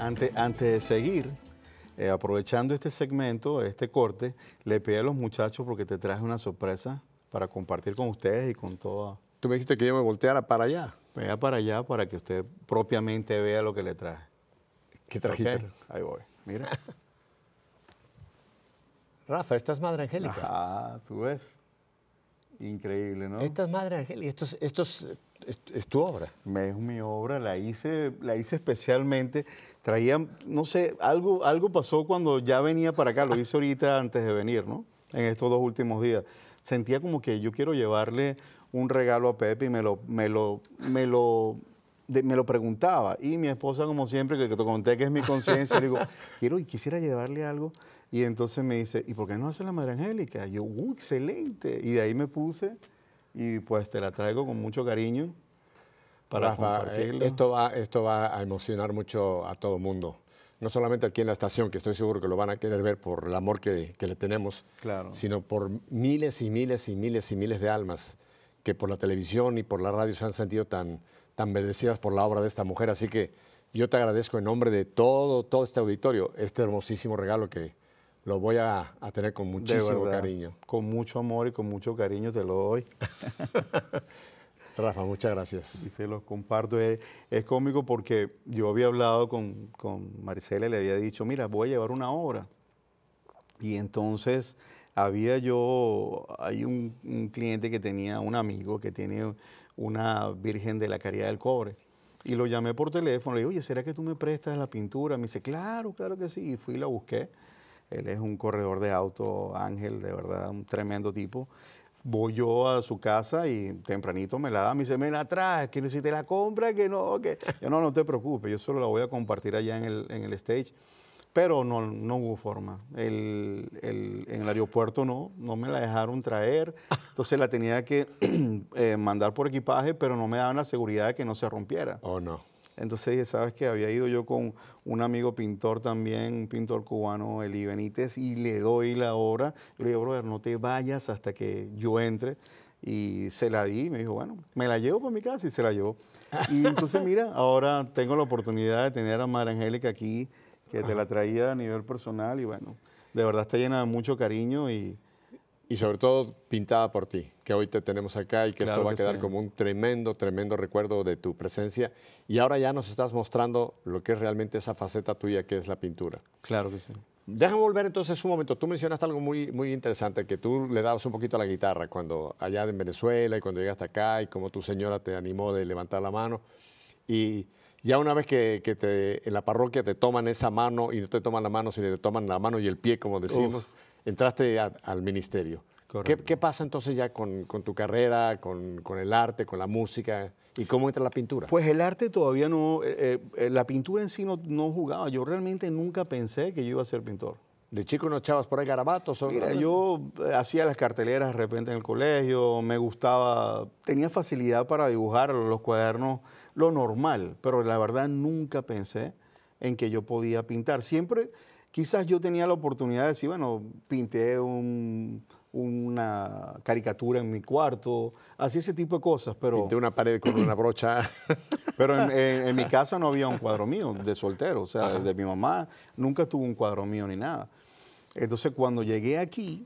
antes, antes de seguir, eh, aprovechando este segmento, este corte, le pedí a los muchachos porque te traje una sorpresa para compartir con ustedes y con toda. Tú me dijiste que yo me volteara para allá. Vea para allá para que usted propiamente vea lo que le traje. ¿Qué trajiste? Ahí voy. Mira. Rafa, esta es Madre Angélica. Ah, tú ves. Increíble, ¿no? Esta Madre Angélica. Estos, estos es, tu obra. Es mi obra, la hice, la hice especialmente. Traía, no sé, algo, algo pasó cuando ya venía para acá, lo hice ahorita antes de venir, ¿no? En estos dos últimos días. Sentía como que yo quiero llevarle un regalo a Pepe y me lo, me lo, me lo, me lo preguntaba. Y mi esposa, como siempre, que, que te conté que es mi conciencia, le digo, quiero y quisiera llevarle algo. Y entonces me dice, ¿y por qué no hace la Madre Angélica? Y yo, ¡uh, excelente! Y de ahí me puse y pues te la traigo con mucho cariño para eh, compartirla. Esto va, esto va a emocionar mucho a todo el mundo. No solamente aquí en la estación, que estoy seguro que lo van a querer ver por el amor que, que le tenemos, claro. sino por miles y miles y miles y miles de almas que por la televisión y por la radio se han sentido tan, tan bendecidas por la obra de esta mujer. Así que yo te agradezco en nombre de todo, todo este auditorio este hermosísimo regalo que, lo voy a, tener con muchísimo cariño. Con mucho amor y con mucho cariño te lo doy. Rafa, muchas gracias. Y se los comparto. Es, cómico porque yo había hablado con, con y le había dicho, mira, voy a llevar una obra. Y entonces había yo, hay un, un, cliente que tenía, un amigo que tiene una Virgen de la Caridad del Cobre. Y lo llamé por teléfono, le dije, oye, ¿será que tú me prestas la pintura? Me dice, claro, claro que sí. Y fui y la busqué. Él es un corredor de auto, Ángel, de verdad, un tremendo tipo. Voy yo a su casa y tempranito me la da, me dice, me la traes, que si la compra, que no, que... Yo no, no te preocupes, yo solo la voy a compartir allá en el, en el stage. Pero no, no hubo forma. El, en el aeropuerto no, no me la dejaron traer. Entonces la tenía que eh, mandar por equipaje, pero no me daban la seguridad de que no se rompiera. Oh, no. Entonces dije, ¿sabes qué? Había ido yo con un amigo pintor también, un pintor cubano, Eli Benítez, y le doy la obra. le digo, brother, no te vayas hasta que yo entre. Y se la di, y me dijo, bueno, me la llevo para mi casa y se la llevó. Y entonces, mira, ahora tengo la oportunidad de tener a Mara Angélica aquí, que te la traía a nivel personal y bueno, de verdad está llena de mucho cariño y, y sobre todo pintada por ti, que hoy te tenemos acá y que esto va a quedar como un tremendo, tremendo recuerdo de tu presencia. Y ahora ya nos estás mostrando lo que es realmente esa faceta tuya que es la pintura. Claro que sí. Déjame volver entonces un momento. Tú mencionaste algo muy, muy interesante, que tú le dabas un poquito a la guitarra cuando allá en Venezuela y cuando llegaste acá y como tu señora te animó de levantar la mano. Y ya una vez que, te, en la parroquia te toman esa mano y no te toman la mano, sino te toman la mano y el pie, como decimos entraste al ministerio. ¿Qué, pasa entonces ya con, tu carrera, con, el arte, con la música? ¿Y cómo entra la pintura? Pues el arte todavía no, eh, eh, la pintura en sí no, jugaba. Yo realmente nunca pensé que yo iba a ser pintor. ¿De chico no echabas por ahí garabatos? O... Mira, yo eh, hacía las carteleras de repente en el colegio, me gustaba, tenía facilidad para dibujar los cuadernos, lo normal, pero la verdad nunca pensé en que yo podía pintar. Siempre, Quizás yo tenía la oportunidad de decir, bueno, pinté una caricatura en mi cuarto, así ese tipo de cosas, pero... Pinté una pared con una brocha. pero en, mi casa no había un cuadro mío de soltero, o sea, de mi mamá nunca estuvo un cuadro mío ni nada. Entonces cuando llegué aquí,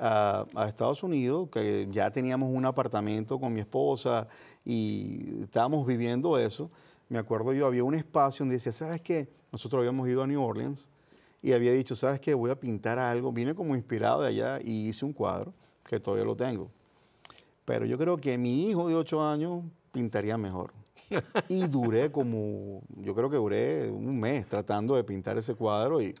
a, a, Estados Unidos, que ya teníamos un apartamento con mi esposa y estábamos viviendo eso. Me acuerdo yo, había un espacio donde decía, ¿sabes qué? Nosotros habíamos ido a New Orleans y había dicho, ¿sabes qué? Voy a pintar algo. Vine como inspirado de allá y hice un cuadro que todavía lo tengo. Pero yo creo que mi hijo de 8 años pintaría mejor. y duré como, yo creo que duré un mes tratando de pintar ese cuadro y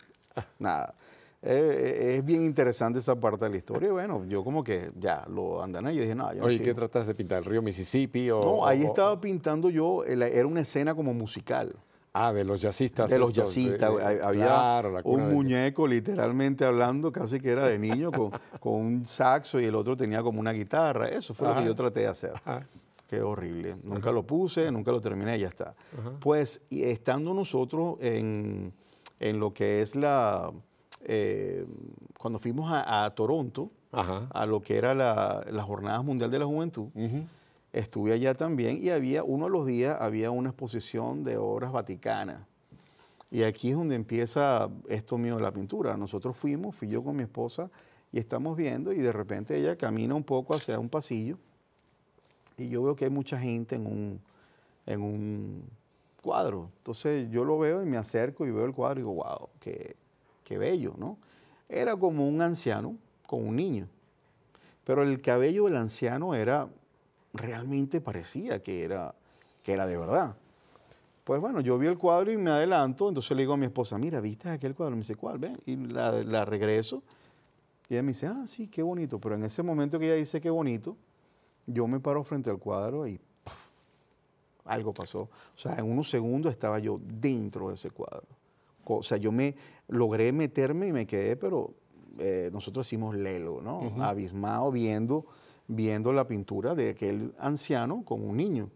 nada. Eh, eh, es bien interesante esa parte de la historia. bueno, yo como que ya lo andan ahí y dije, nada. Yo Oye, ¿qué trataste de pintar? ¿El río Mississippi? O, no, ahí estaba pintando yo, era una escena como musical. Ah, de los jazzistas. De los jazzistas. había un muñeco, literalmente hablando, casi que era de niño, con, un saxo y el otro tenía como una guitarra. Eso fue lo que yo traté de hacer. Quedó Qué horrible. Nunca lo puse, nunca lo terminé, y ya está. Pues estando nosotros en, lo que es la... Eh, cuando fuimos a, Toronto, a lo que era la, la Jornada Mundial de la Juventud, estuve allá también y había, uno de los días había una exposición de obras vaticanas. Y aquí es donde empieza esto mío de la pintura. Nosotros fuimos, fui yo con mi esposa y estamos viendo y de repente ella camina un poco hacia un pasillo y yo veo que hay mucha gente en un, en un cuadro. Entonces yo lo veo y me acerco y veo el cuadro y digo, wow, qué, qué bello, ¿no? Era como un anciano con un niño, pero el cabello del anciano era realmente parecía que era, que era de verdad. Pues bueno, yo vi el cuadro y me adelanto, entonces le digo a mi esposa, mira, ¿viste aquel cuadro? Me dice, ¿cuál? Ven, y la, regreso. Y ella me dice, ah, sí, qué bonito. Pero en ese momento que ella dice qué bonito, yo me paro frente al cuadro y algo pasó. O sea, en unos segundos estaba yo dentro de ese cuadro. O sea, yo me logré meterme y me quedé, pero eh, nosotros hicimos lelo, ¿no? Abismado, viendo viendo la pintura de aquel anciano con un niño.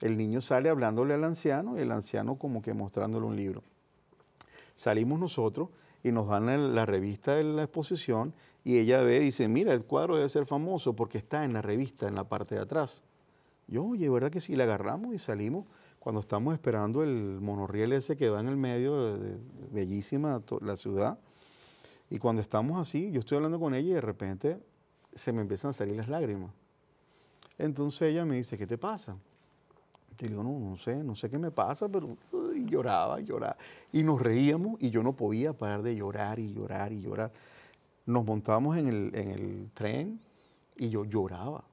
El niño sale hablándole al anciano y el anciano como que mostrándole un libro. Salimos nosotros y nos dan la revista de la exposición y ella ve y dice, mira, el cuadro debe ser famoso porque está en la revista, en la parte de atrás. Yo, oye, ¿verdad que sí? La agarramos y salimos cuando estamos esperando el monorriel ese que va en el medio, bellísima la ciudad. Y cuando estamos así, yo estoy hablando con ella y de repente se me empiezan a salir las lágrimas. Entonces ella me dice, ¿qué te pasa? Y digo, no, no sé, no sé qué me pasa, pero lloraba, lloraba. Y nos reíamos y yo no podía parar de llorar y llorar y llorar. Nos montábamos en el, tren y yo lloraba.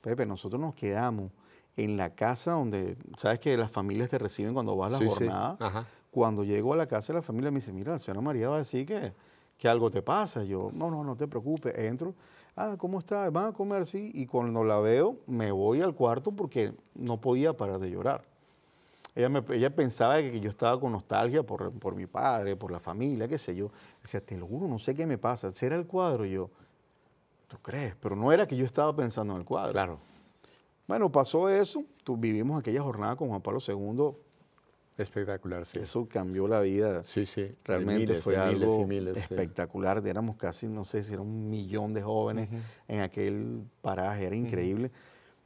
Pepe, nosotros nos quedamos en la casa donde, sabes que las familias te reciben cuando vas a la jornada. Cuando llego a la casa de la familia me dice, mira, la señora María va a decir que, que algo te pasa. Yo, no, no, no te preocupes, entro ah, ¿cómo está? ¿Van a comer? Sí. Y cuando la veo, me voy al cuarto porque no podía parar de llorar. Ella, ella pensaba que yo estaba con nostalgia por, por, mi padre, por la familia, qué sé yo. Decía, te lo juro, no sé qué me pasa. ¿Será el cuadro? yo, ¿tú crees? Pero no era que yo estaba pensando en el cuadro. Claro. Bueno, pasó eso. Tú, vivimos aquella jornada con Juan Pablo II Espectacular, sí. Eso cambió la vida. Sí, sí. Realmente fue algo espectacular. Éramos casi, no sé si era un millón de jóvenes en aquel paraje, era increíble.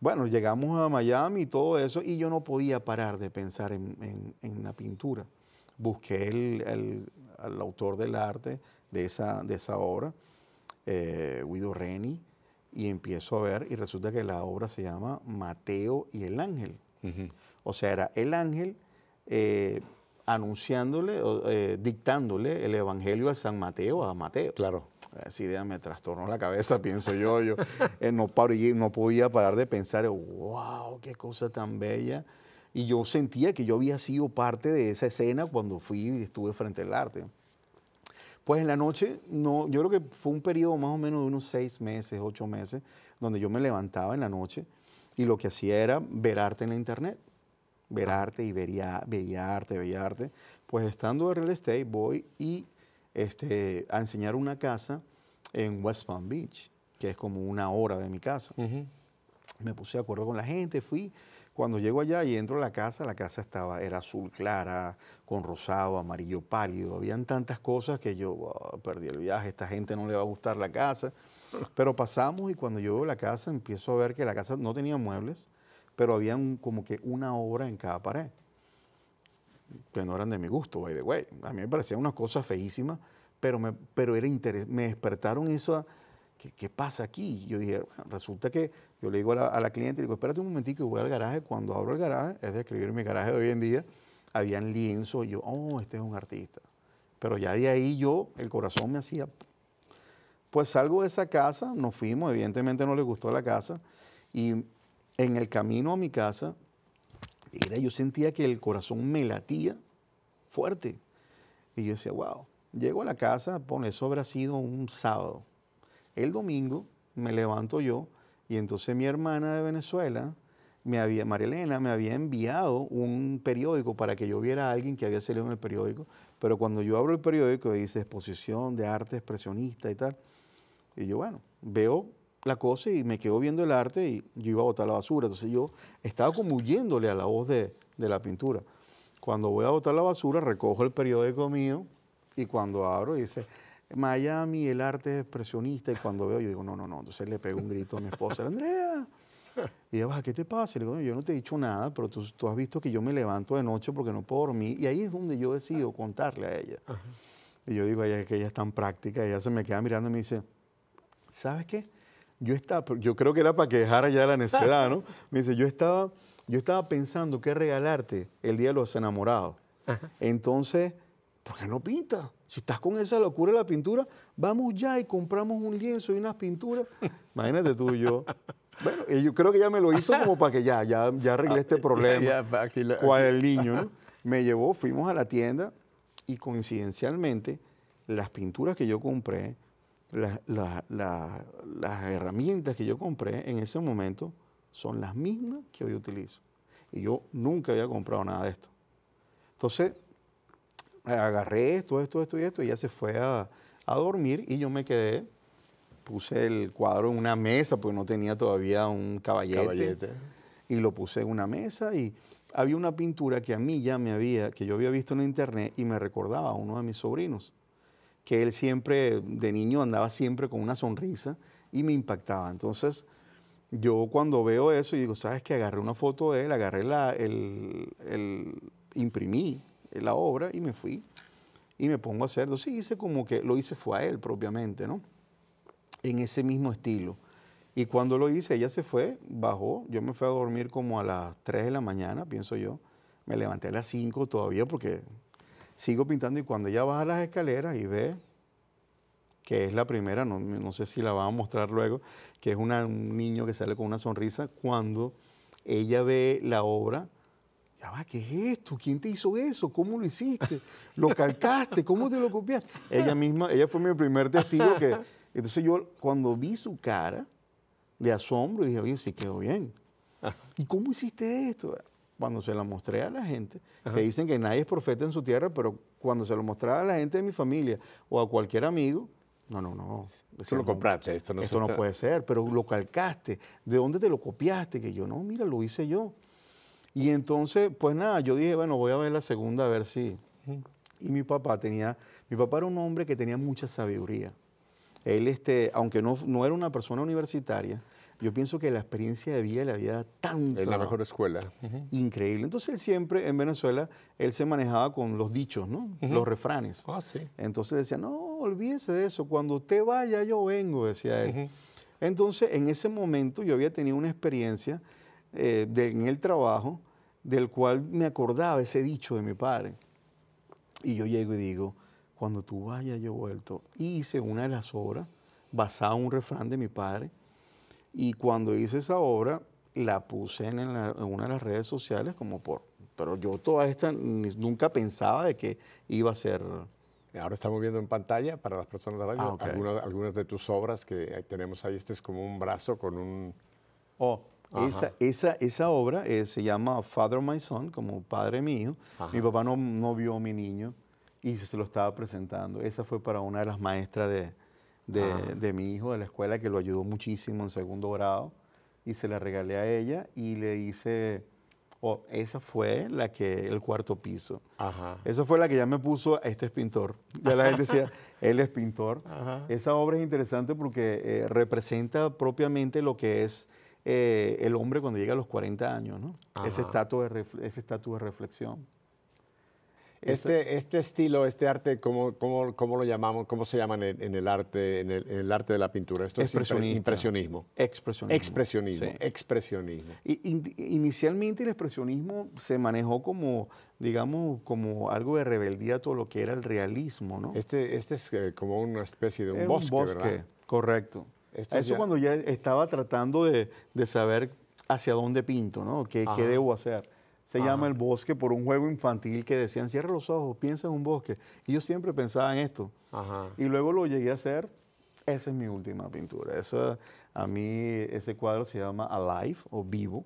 Bueno, llegamos a Miami y todo eso, y yo no podía parar de pensar en, en, la pintura. Busqué el, al autor del arte de esa, de esa obra, eh, Guido Reni, y empiezo a ver, y resulta que la obra se llama Mateo y el Ángel. O sea, era el Ángel eh, anunciándole, eh, dictándole el Evangelio a San Mateo, a Mateo. Claro. Esa idea me trastornó la cabeza, pienso yo. Yo eh, no, no podía parar de pensar, wow, qué cosa tan bella. Y yo sentía que yo había sido parte de esa escena cuando fui y estuve frente al arte. Pues en la noche, no, yo creo que fue un periodo más o menos de unos seis meses, ocho meses, donde yo me levantaba en la noche y lo que hacía era ver arte en la internet ver arte y vería, veía arte, veía arte. Pues estando en real estate, voy y este, a enseñar una casa en West Palm Beach, que es como una hora de mi casa. Me puse de acuerdo con la gente, fui. Cuando llego allá y entro a la casa, la casa estaba, era azul clara, con rosado, amarillo pálido. Habían tantas cosas que yo perdí el viaje, esta gente no le va a gustar la casa. Pero pasamos y cuando yo veo la casa, empiezo a ver que la casa no tenía muebles, pero había como que una obra en cada pared, que no eran de mi gusto, by the way. A mí me parecían unas cosas feísimas, pero me, pero era interés, me despertaron eso, ¿qué, ¿qué, pasa aquí? Yo dije, bueno, resulta que yo le digo a la, cliente, le digo, espérate un momentico, voy al garaje, cuando abro el garaje, es de escribir mi garaje de hoy en día, habían lienzo, y yo, oh, este es un artista. Pero ya de ahí yo, el corazón me hacía... Pues salgo de esa casa, nos fuimos, evidentemente no le gustó la casa, y en el camino a mi casa, era, yo sentía que el corazón me latía fuerte. Y yo decía, wow, llego a la casa, pone, eso habrá sido un sábado. El domingo me levanto yo y entonces mi hermana de Venezuela, me había, Marilena, me había enviado un periódico para que yo viera a alguien que había salido en el periódico. Pero cuando yo abro el periódico, dice exposición de arte expresionista y tal. Y yo, bueno, veo la cosa y me quedo viendo el arte y yo iba a botar la basura. Entonces yo estaba como huyéndole a la voz de, de la pintura. Cuando voy a botar la basura, recojo el periódico mío y cuando abro dice, Miami, el arte es expresionista. Y cuando veo, yo digo, no, no, no. Entonces le pego un grito a mi esposa, Andrea. Y ella, ¿qué te pasa? le digo, yo no te he dicho nada, pero tú, has visto que yo me levanto de noche porque no puedo dormir. Y ahí es donde yo decido contarle a ella. Y yo digo, ella que ella es tan práctica, ella se me queda mirando y me dice, ¿sabes qué? yo estaba, yo creo que era para que dejara ya la necedad, ¿no? Me dice, yo estaba, yo estaba pensando qué regalarte el día de los enamorados. Entonces, ¿por qué no pinta? Si estás con esa locura de la pintura, vamos ya y compramos un lienzo y unas pinturas. Imagínate tú y yo. Bueno, y yo creo que ya me lo hizo como para que ya, ya, ya arreglé este problema. Ya, el niño? ¿no? Me llevó, fuimos a la tienda y coincidencialmente las pinturas que yo compré, las herramientas que yo compré en ese momento son las mismas que hoy utilizo. Y yo nunca había comprado nada de esto. Entonces, agarré esto, esto, esto y esto, y ella se fue a, dormir y yo me quedé puse el cuadro en una mesa, porque no tenía todavía un caballete, Y lo puse en una mesa y había una pintura que a mí ya me había, que yo había visto en internet y me recordaba a uno de mis sobrinos que él siempre, de niño, andaba siempre con una sonrisa y me impactaba. Entonces, yo cuando veo eso y digo, ¿sabes qué? Agarré una foto de él, agarré la, el, el, imprimí la obra y me fui. Y me pongo a hacerlo. Sí, hice como que lo hice fue a él propiamente, ¿no? En ese mismo estilo. Y cuando lo hice, ella se fue, bajó. Yo me fui a dormir como a las 3 de la mañana, pienso yo. Me levanté a las 5 todavía porque sigo pintando y cuando ella baja las escaleras y ve que es la primera, no, sé si la va a mostrar luego, que es un niño que sale con una sonrisa, cuando ella ve la obra, ya va, ¿qué es esto? ¿Quién te hizo eso? ¿Cómo lo hiciste? ¿Lo calcaste? ¿Cómo te lo copiaste? Ella misma, ella fue mi primer testigo que, entonces yo cuando vi su cara de asombro, dije, oye, sí quedó bien. Ah. ¿Y cómo hiciste esto? cuando se la mostré a la gente, que dicen que nadie es profeta en su tierra, pero cuando se lo mostraba a la gente de mi familia o a cualquier amigo, no, no, no. Eso lo compraste, esto no, esto no puede ser, pero lo calcaste. ¿De dónde te lo copiaste? Que yo, no, mira, lo hice yo. Y entonces, pues nada, yo dije, bueno, voy a ver la segunda, a ver si... Y mi papá tenía, mi papá era un hombre que tenía mucha sabiduría. Él, este, aunque no, no era una persona universitaria, yo pienso que la experiencia de vida le había dado tanto. En la mejor escuela. Increíble. Entonces él siempre, en Venezuela, él se manejaba con los dichos, ¿no? Los refranes. Ah, sí. Entonces decía, no, olvídese de eso, cuando usted vaya yo vengo, decía él. Entonces, en ese momento yo había tenido una experiencia eh, en el trabajo del cual me acordaba ese dicho de mi padre. Y yo llego y digo, cuando tú vayas yo vuelto. hice una de las obras basada en un refrán de mi padre y cuando hice esa obra, la puse en, una de las redes sociales como por... Pero yo toda esta nunca pensaba de que iba a ser... Ahora estamos viendo en pantalla para las personas de radio ah, algunas, de tus obras que tenemos ahí. Este es como un brazo con un... Oh, esa, esa, esa, obra eh, se llama Father My Son, como padre mío. Mi papá no, no vio a mi niño y se lo estaba presentando. Esa fue para una de las maestras de, de, mi hijo de la escuela que lo ayudó muchísimo en segundo grado y se la regalé a ella y le hice, oh, esa fue la que, el cuarto piso. Esa fue la que ya me puso, este es pintor. Ya la gente decía, él es pintor. Esa obra es interesante porque eh, representa propiamente lo que es eh, el hombre cuando llega a los 40 años, ¿no? Ese ese estatus de reflexión. Este, este estilo, este arte, ¿cómo, cómo, cómo lo llamamos? ¿Cómo se llama en, el arte, en el, arte de la pintura? Esto es impresionismo. Expresionismo. Expresionismo. Expresionismo. Y, inicialmente el expresionismo se manejó como, digamos, como algo de rebeldía a todo lo que era el realismo, ¿no? Este, este es eh, como una especie de un, bosque, bosque, Correcto. Eso cuando ya estaba tratando de, saber hacia dónde pinto, ¿no? ¿Qué, qué debo hacer? se llama El Bosque por un juego infantil que decían, cierra los ojos, piensa en un bosque. Y yo siempre pensaba en esto. Y luego lo llegué a hacer. Esa es mi última pintura. eso a mí ese cuadro se llama Alive o Vivo.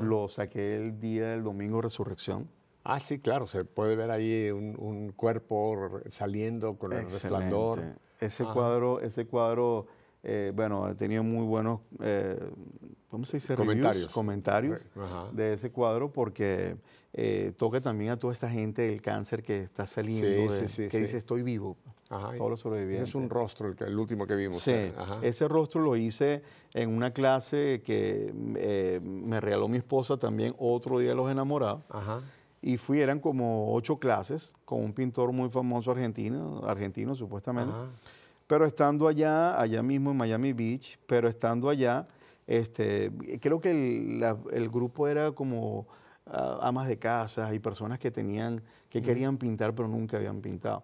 Lo saqué el día del domingo Resurrección. Ah, sí, claro, se puede ver ahí un, un cuerpo saliendo con el resplandor. Ese cuadro, ese cuadro eh, bueno, he tenido muy buenos, eh, Comentarios. comentarios de ese cuadro porque eh, toca también a toda esta gente del cáncer que está saliendo, que dice estoy vivo. todos sobrevivientes. es un rostro, el, que, el último que vimos. Sí, ese rostro lo hice en una clase que me regaló mi esposa también, otro día de los enamorados. Ajá y fui, eran como ocho clases con un pintor muy famoso argentino, argentino supuestamente. Ajá. Pero estando allá, allá mismo en Miami Beach, pero estando allá, este, creo que el, grupo era como ah, amas de casa y personas que tenían, que querían pintar pero nunca habían pintado.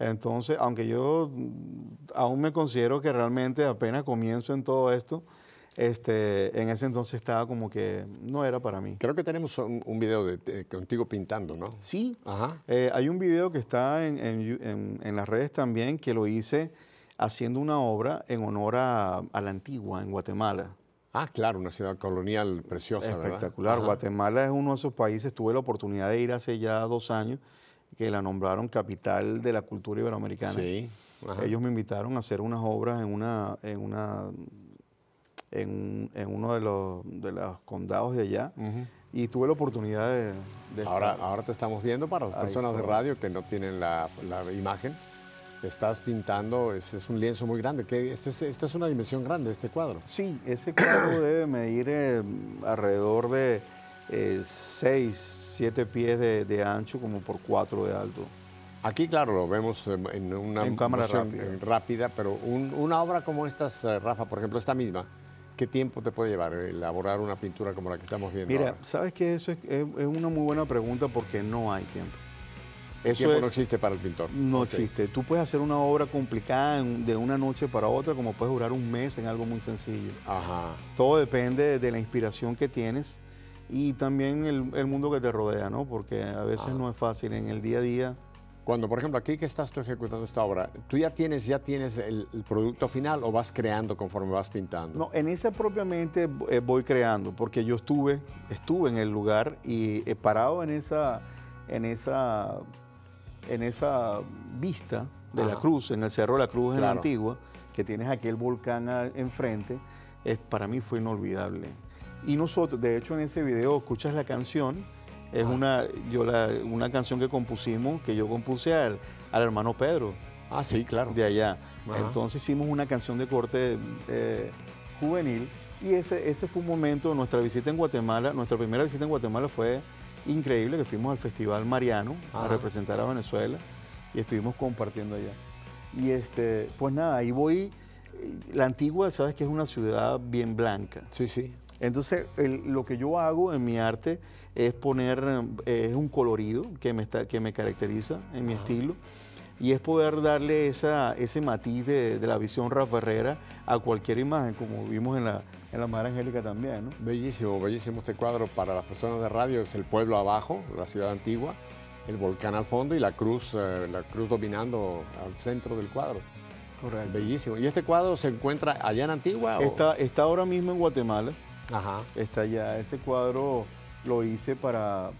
Entonces, aunque yo mm, aún me considero que realmente apenas comienzo en todo esto, este, en ese entonces estaba como que no era para mí. Creo que tenemos un, video de, contigo pintando, ¿no? Sí. Ajá. Eh, hay un video que está en, las redes también que lo hice haciendo una obra en honor a, la antigua, en Guatemala. Ah, claro, una ciudad colonial preciosa. Espectacular. Guatemala es uno de esos países. Tuve la oportunidad de ir hace ya dos años, que la nombraron capital de la cultura iberoamericana. Sí. Ajá. Ellos me invitaron a hacer unas obras en una, en una en, uno de los, de los condados de allá. Y tuve la oportunidad de... ahora, ahora te estamos viendo para las personas de radio que no tienen la, imagen. Estás pintando, es, es, un lienzo muy grande. Que este esta es, una dimensión grande, este cuadro. Sí, ese cuadro debe medir eh, alrededor de 6, eh, 7 pies de, ancho como por 4 de alto. Aquí, claro, lo vemos eh, en una en cámara rápida. pero una obra como esta, Rafa, por ejemplo, esta misma, ¿Qué tiempo te puede llevar elaborar una pintura como la que estamos viendo? Mira, sabes que eso es, una muy buena pregunta porque no hay tiempo. Eso el tiempo no existe para el pintor. No existe. Tú puedes hacer una obra complicada de una noche para otra, como puedes durar un mes en algo muy sencillo. Ajá. Todo depende de la inspiración que tienes y también el, mundo que te rodea, ¿no? Porque a veces no es fácil en el día a día cuando, por ejemplo, aquí que estás tú ejecutando esta obra, ¿tú ya tienes, ya tienes el, producto final o vas creando conforme vas pintando? No, en esa propiamente eh, voy creando, porque yo estuve, estuve en el lugar y he parado en esa, en esa, en esa vista de la cruz, en el Cerro de la Cruz en la Antigua, que tienes aquel volcán ah, enfrente, es, para mí fue inolvidable. Y nosotros, de hecho, en ese video escuchas la canción es una, yo una canción que compusimos, que yo compuse al, al hermano Pedro. Ah, sí, claro. De allá. Entonces hicimos una canción de corte eh, juvenil y ese, ese fue un momento, nuestra visita en Guatemala, nuestra primera visita en Guatemala fue increíble, que fuimos al Festival Mariano a representar a Venezuela y estuvimos compartiendo allá. Y este, pues nada, ahí voy, la antigua, sabes que es una ciudad bien blanca. Sí, sí. Entonces, lo que yo hago en mi arte es poner, eh, es un colorido que me, que me caracteriza en mi estilo y es poder darle esa, ese matiz de, la visión raferrera a cualquier imagen, como vimos en la, en Madre Angélica también. Bellísimo, bellísimo este cuadro. Para las personas de radio es el pueblo abajo, la ciudad antigua, el volcán al fondo y la cruz, eh, la cruz dominando al centro del cuadro. Correcto. Bellísimo. ¿Y este cuadro se encuentra allá en Antigua? Está, está ahora mismo en Guatemala está allá. Ese cuadro lo hice para,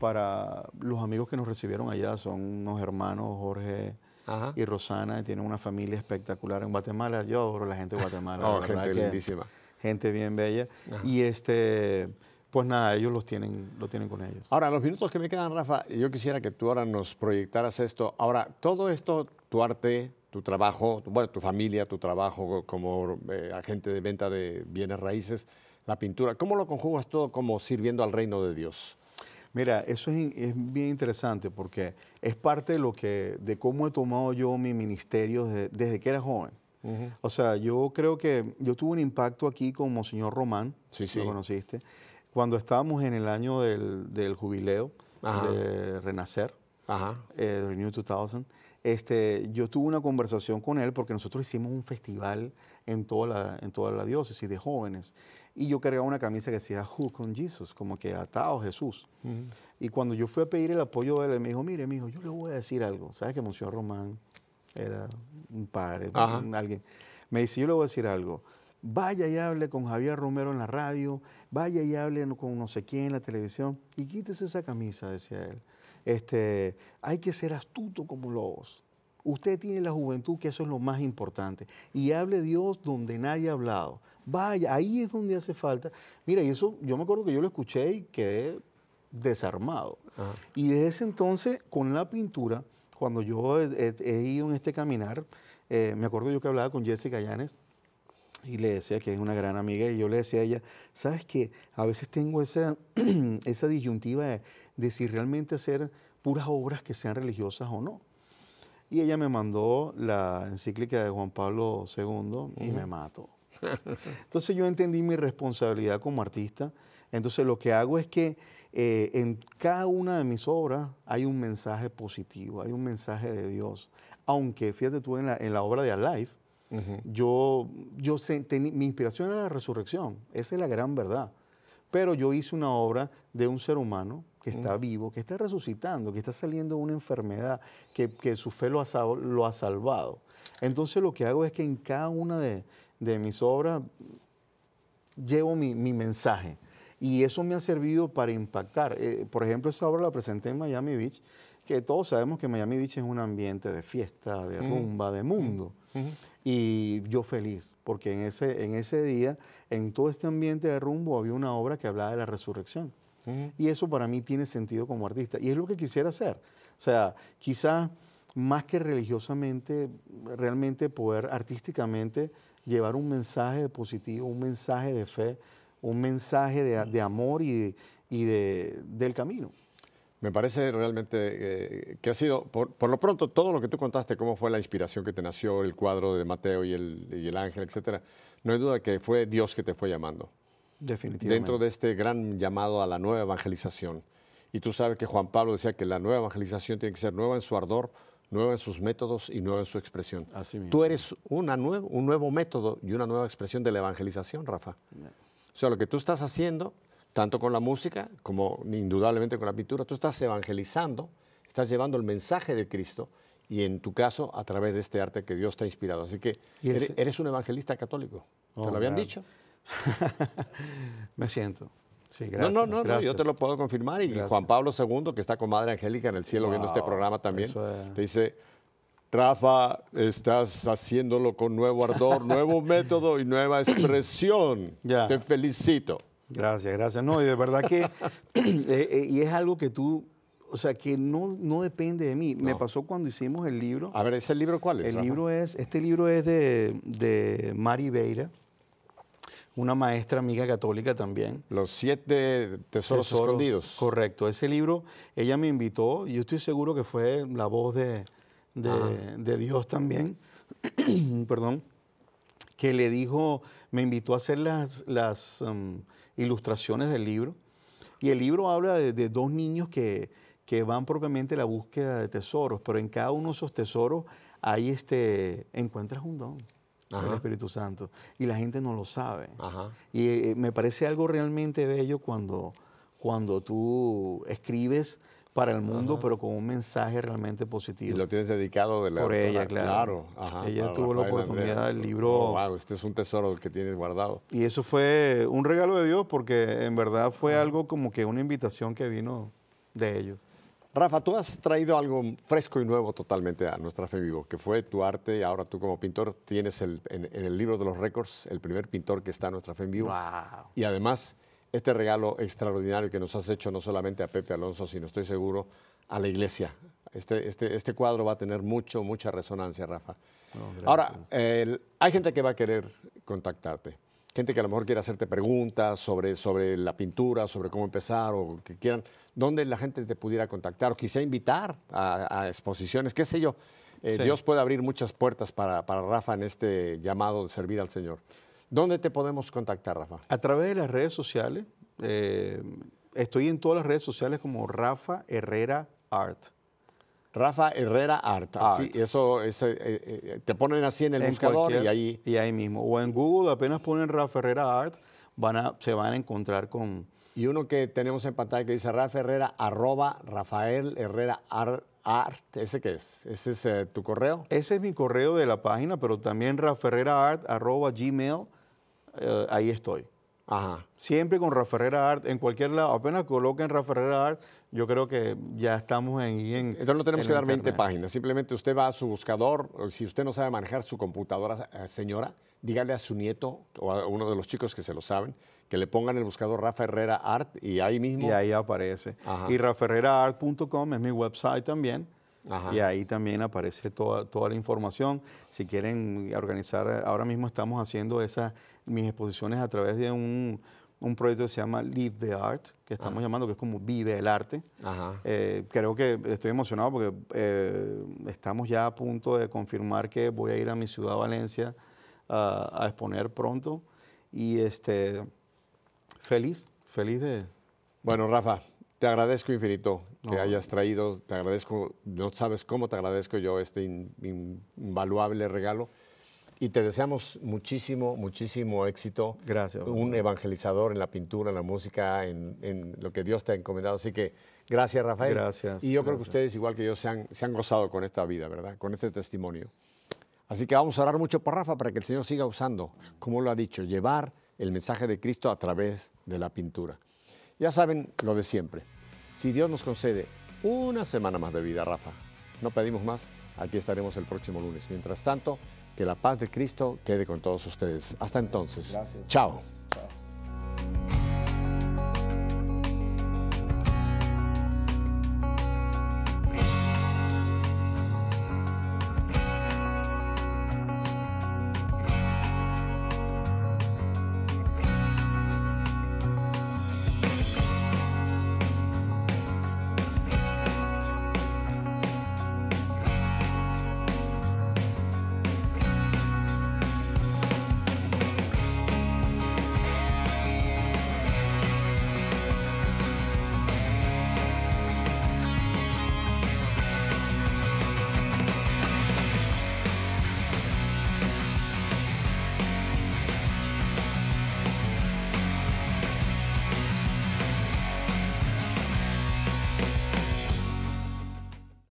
para los amigos que nos recibieron allá, son unos hermanos, Jorge y Rosana, tienen una familia espectacular en Guatemala. Yo adoro la gente de Guatemala. oh, la gente lindísima. gente bien bella. Y este pues nada, ellos los tienen, lo tienen con ellos. Ahora, los minutos que me quedan, Rafa, yo quisiera que tú ahora nos proyectaras esto. Ahora, todo esto, tu arte, tu trabajo, tu, bueno, tu familia, tu trabajo como eh, agente de venta de bienes raíces, la pintura. ¿Cómo lo conjugas todo como sirviendo al reino de Dios? Mira, eso es, bien interesante porque es parte de lo que, de cómo he tomado yo mi ministerio desde, que era joven. O sea, yo creo que yo tuve un impacto aquí con señor Román, si lo conociste, cuando estábamos en el año del, jubileo de Renacer, Ajá. Eh, Renew 2000. Este, yo tuve una conversación con él porque nosotros hicimos un festival en toda la, en toda la diócesis de jóvenes y yo cargaba una camisa que decía Who con Jesus, como que atado Jesús. Y cuando yo fui a pedir el apoyo de él, me dijo, mire, mijo, yo le voy a decir algo. ¿Sabes que Monseñor Román era un padre, alguien? Me dice, yo le voy a decir algo. Vaya y hable con Javier Romero en la radio, vaya y hable con no sé quién en la televisión y quítese esa camisa, decía él. Este, hay que ser astuto como lobos. Usted tiene la juventud, que eso es lo más importante. Y hable Dios donde nadie ha hablado. Vaya, ahí es donde hace falta. Mira, y eso yo me acuerdo que yo lo escuché y quedé desarmado. Y desde ese entonces, con la pintura, cuando yo he, ido en este caminar, eh, me acuerdo yo que hablaba con Jessica Yanes y le decía que es una gran amiga y yo le decía a ella, sabes que a veces tengo esa, esa disyuntiva de, si realmente hacer puras obras que sean religiosas o no. Y ella me mandó la encíclica de Juan Pablo II y me mató. Entonces yo entendí mi responsabilidad como artista. Entonces lo que hago es que eh, en cada una de mis obras hay un mensaje positivo, hay un mensaje de Dios. Aunque, fíjate tú, en la, obra de Alive, yo, yo mi inspiración era la resurrección. Esa es la gran verdad. Pero yo hice una obra de un ser humano que está vivo, que está resucitando, que está saliendo de una enfermedad, que, su fe lo lo ha salvado. Entonces lo que hago es que en cada una de, de mis obras, llevo mi, mensaje. Y eso me ha servido para impactar. Eh, por ejemplo, esa obra la presenté en Miami Beach, que todos sabemos que Miami Beach es un ambiente de fiesta, de rumba, de mundo. Y yo feliz, porque en ese, en ese día, en todo este ambiente de rumbo, había una obra que hablaba de la resurrección. Y eso para mí tiene sentido como artista. Y es lo que quisiera hacer. O sea, quizás más que religiosamente, realmente poder artísticamente llevar un mensaje positivo, un mensaje de fe, un mensaje de, amor y, del camino. Me parece realmente eh, que ha sido, por, lo pronto, todo lo que tú contaste, cómo fue la inspiración que te nació, el cuadro de Mateo y el, el ángel, etcétera. No hay duda que fue Dios que te fue llamando. Definitivamente. Dentro de este gran llamado a la nueva evangelización. Y tú sabes que Juan Pablo decía que la nueva evangelización tiene que ser nueva en su ardor, nueva en sus métodos y nueva en su expresión. Tú eres un nuevo método y una nueva expresión de la evangelización, Rafa. O sea, lo que tú estás haciendo, tanto con la música como indudablemente con la pintura, tú estás evangelizando, estás llevando el mensaje de Cristo y en tu caso a través de este arte que Dios te ha inspirado. Así que eres, un evangelista católico. ¿Te oh, lo habían dicho? Me siento. No, no, no, yo te lo puedo confirmar. Y Juan Pablo II, que está con Madre Angélica en el cielo viendo este programa también, eh. te dice, Rafa, estás haciéndolo con nuevo ardor, nuevo método y nueva expresión. Te felicito. Gracias, gracias. No, y de verdad que, eh, eh, y es algo que tú, o sea, que no, no depende de mí. Me pasó cuando hicimos el libro. A ver, libro cuál es? El libro es, este libro es de, de Mari Beira una maestra amiga católica también. Los siete tesoros, escondidos. Correcto, ese libro ella me invitó y yo estoy seguro que fue la voz de, de, Dios también, perdón, que le dijo, me invitó a hacer las, las um, ilustraciones del libro. Y el libro habla de, dos niños que, que van propiamente a la búsqueda de tesoros, pero en cada uno de esos tesoros ahí este, encuentras un don el Espíritu Santo. Y la gente no lo sabe. Y eh, me parece algo realmente bello cuando, cuando tú escribes para el mundo, pero con un mensaje realmente positivo. Y lo tienes dedicado de la Por ella, claro. ella tuvo la oportunidad del oh, libro. Oh, wow, este es un tesoro que tienes guardado. Y eso fue un regalo de Dios porque en verdad fue algo como que una invitación que vino de ellos. Rafa, tú has traído algo fresco y nuevo totalmente a nuestra fe vivo, que fue tu arte y ahora tú como pintor tienes en, el libro de los récords el primer pintor que está en nuestra fe en vivo. Y además este regalo extraordinario que nos has hecho no solamente a Pepe Alonso, sino estoy seguro a la iglesia. Este, este, este cuadro va a tener mucho, mucha resonancia, Rafa. ahora, hay gente que va a querer contactarte gente que a lo mejor quiera hacerte preguntas sobre, sobre la pintura, sobre cómo empezar o que quieran, ¿dónde la gente te pudiera contactar o quisiera invitar a, exposiciones, qué sé yo? Eh, Dios puede abrir muchas puertas para, Rafa en este llamado de servir al Señor. ¿Dónde te podemos contactar, Rafa? A través de las redes sociales. Eh, estoy en todas las redes sociales como Rafa Herrera Art. Rafa Herrera Art. eso, eh, eh, te ponen así en el buscador y ahí. mismo. O en Google apenas ponen Rafa Herrera Art, van a, se van a encontrar con. Y uno que tenemos en pantalla que dice Rafa Herrera Rafael Herrera Art. ¿ese qué es? ¿Ese es eh, tu correo? Ese es mi correo de la página, pero también raferreraart.gmail, Gmail, ahí estoy. Siempre con Herrera Art, en cualquier lado, apenas coloquen Herrera Art, yo creo que ya estamos en... en Entonces no tenemos que dar 20 páginas, simplemente usted va a su buscador, si usted no sabe manejar su computadora, eh, señora, dígale a su nieto o a uno de los chicos que se lo saben, que le pongan el buscador Rafa Herrera Art y ahí mismo... Y ahí aparece. Y raferreraart.com es mi website también. Y ahí también aparece toda, toda la información. Si quieren organizar, ahora mismo estamos haciendo esa mis exposiciones a través de un, proyecto que se llama Live the Art, que estamos ah. llamando que es como Vive el Arte. Eh, creo que estoy emocionado porque eh, estamos ya a punto de confirmar que voy a ir a mi ciudad, Valencia, a, exponer pronto. Y este, feliz, feliz de... Bueno, Rafa, te agradezco infinito que hayas traído, te agradezco, no sabes cómo te agradezco yo este invaluable regalo. Y te deseamos muchísimo, muchísimo éxito. Gracias. Un evangelizador en la pintura, en la música, en, lo que Dios te ha encomendado. Así que gracias, Rafael. Gracias. Y yo creo que ustedes, igual que yo, se han, se han gozado con esta vida, ¿verdad? Con este testimonio. Así que vamos a orar mucho por Rafa para que el Señor siga usando, como lo ha dicho, llevar el mensaje de Cristo a través de la pintura. Ya saben lo de siempre. Si Dios nos concede una semana más de vida, Rafa, no pedimos más, aquí estaremos el próximo lunes. Mientras tanto, que la paz de Cristo quede con todos ustedes. Hasta entonces. Gracias. Chao.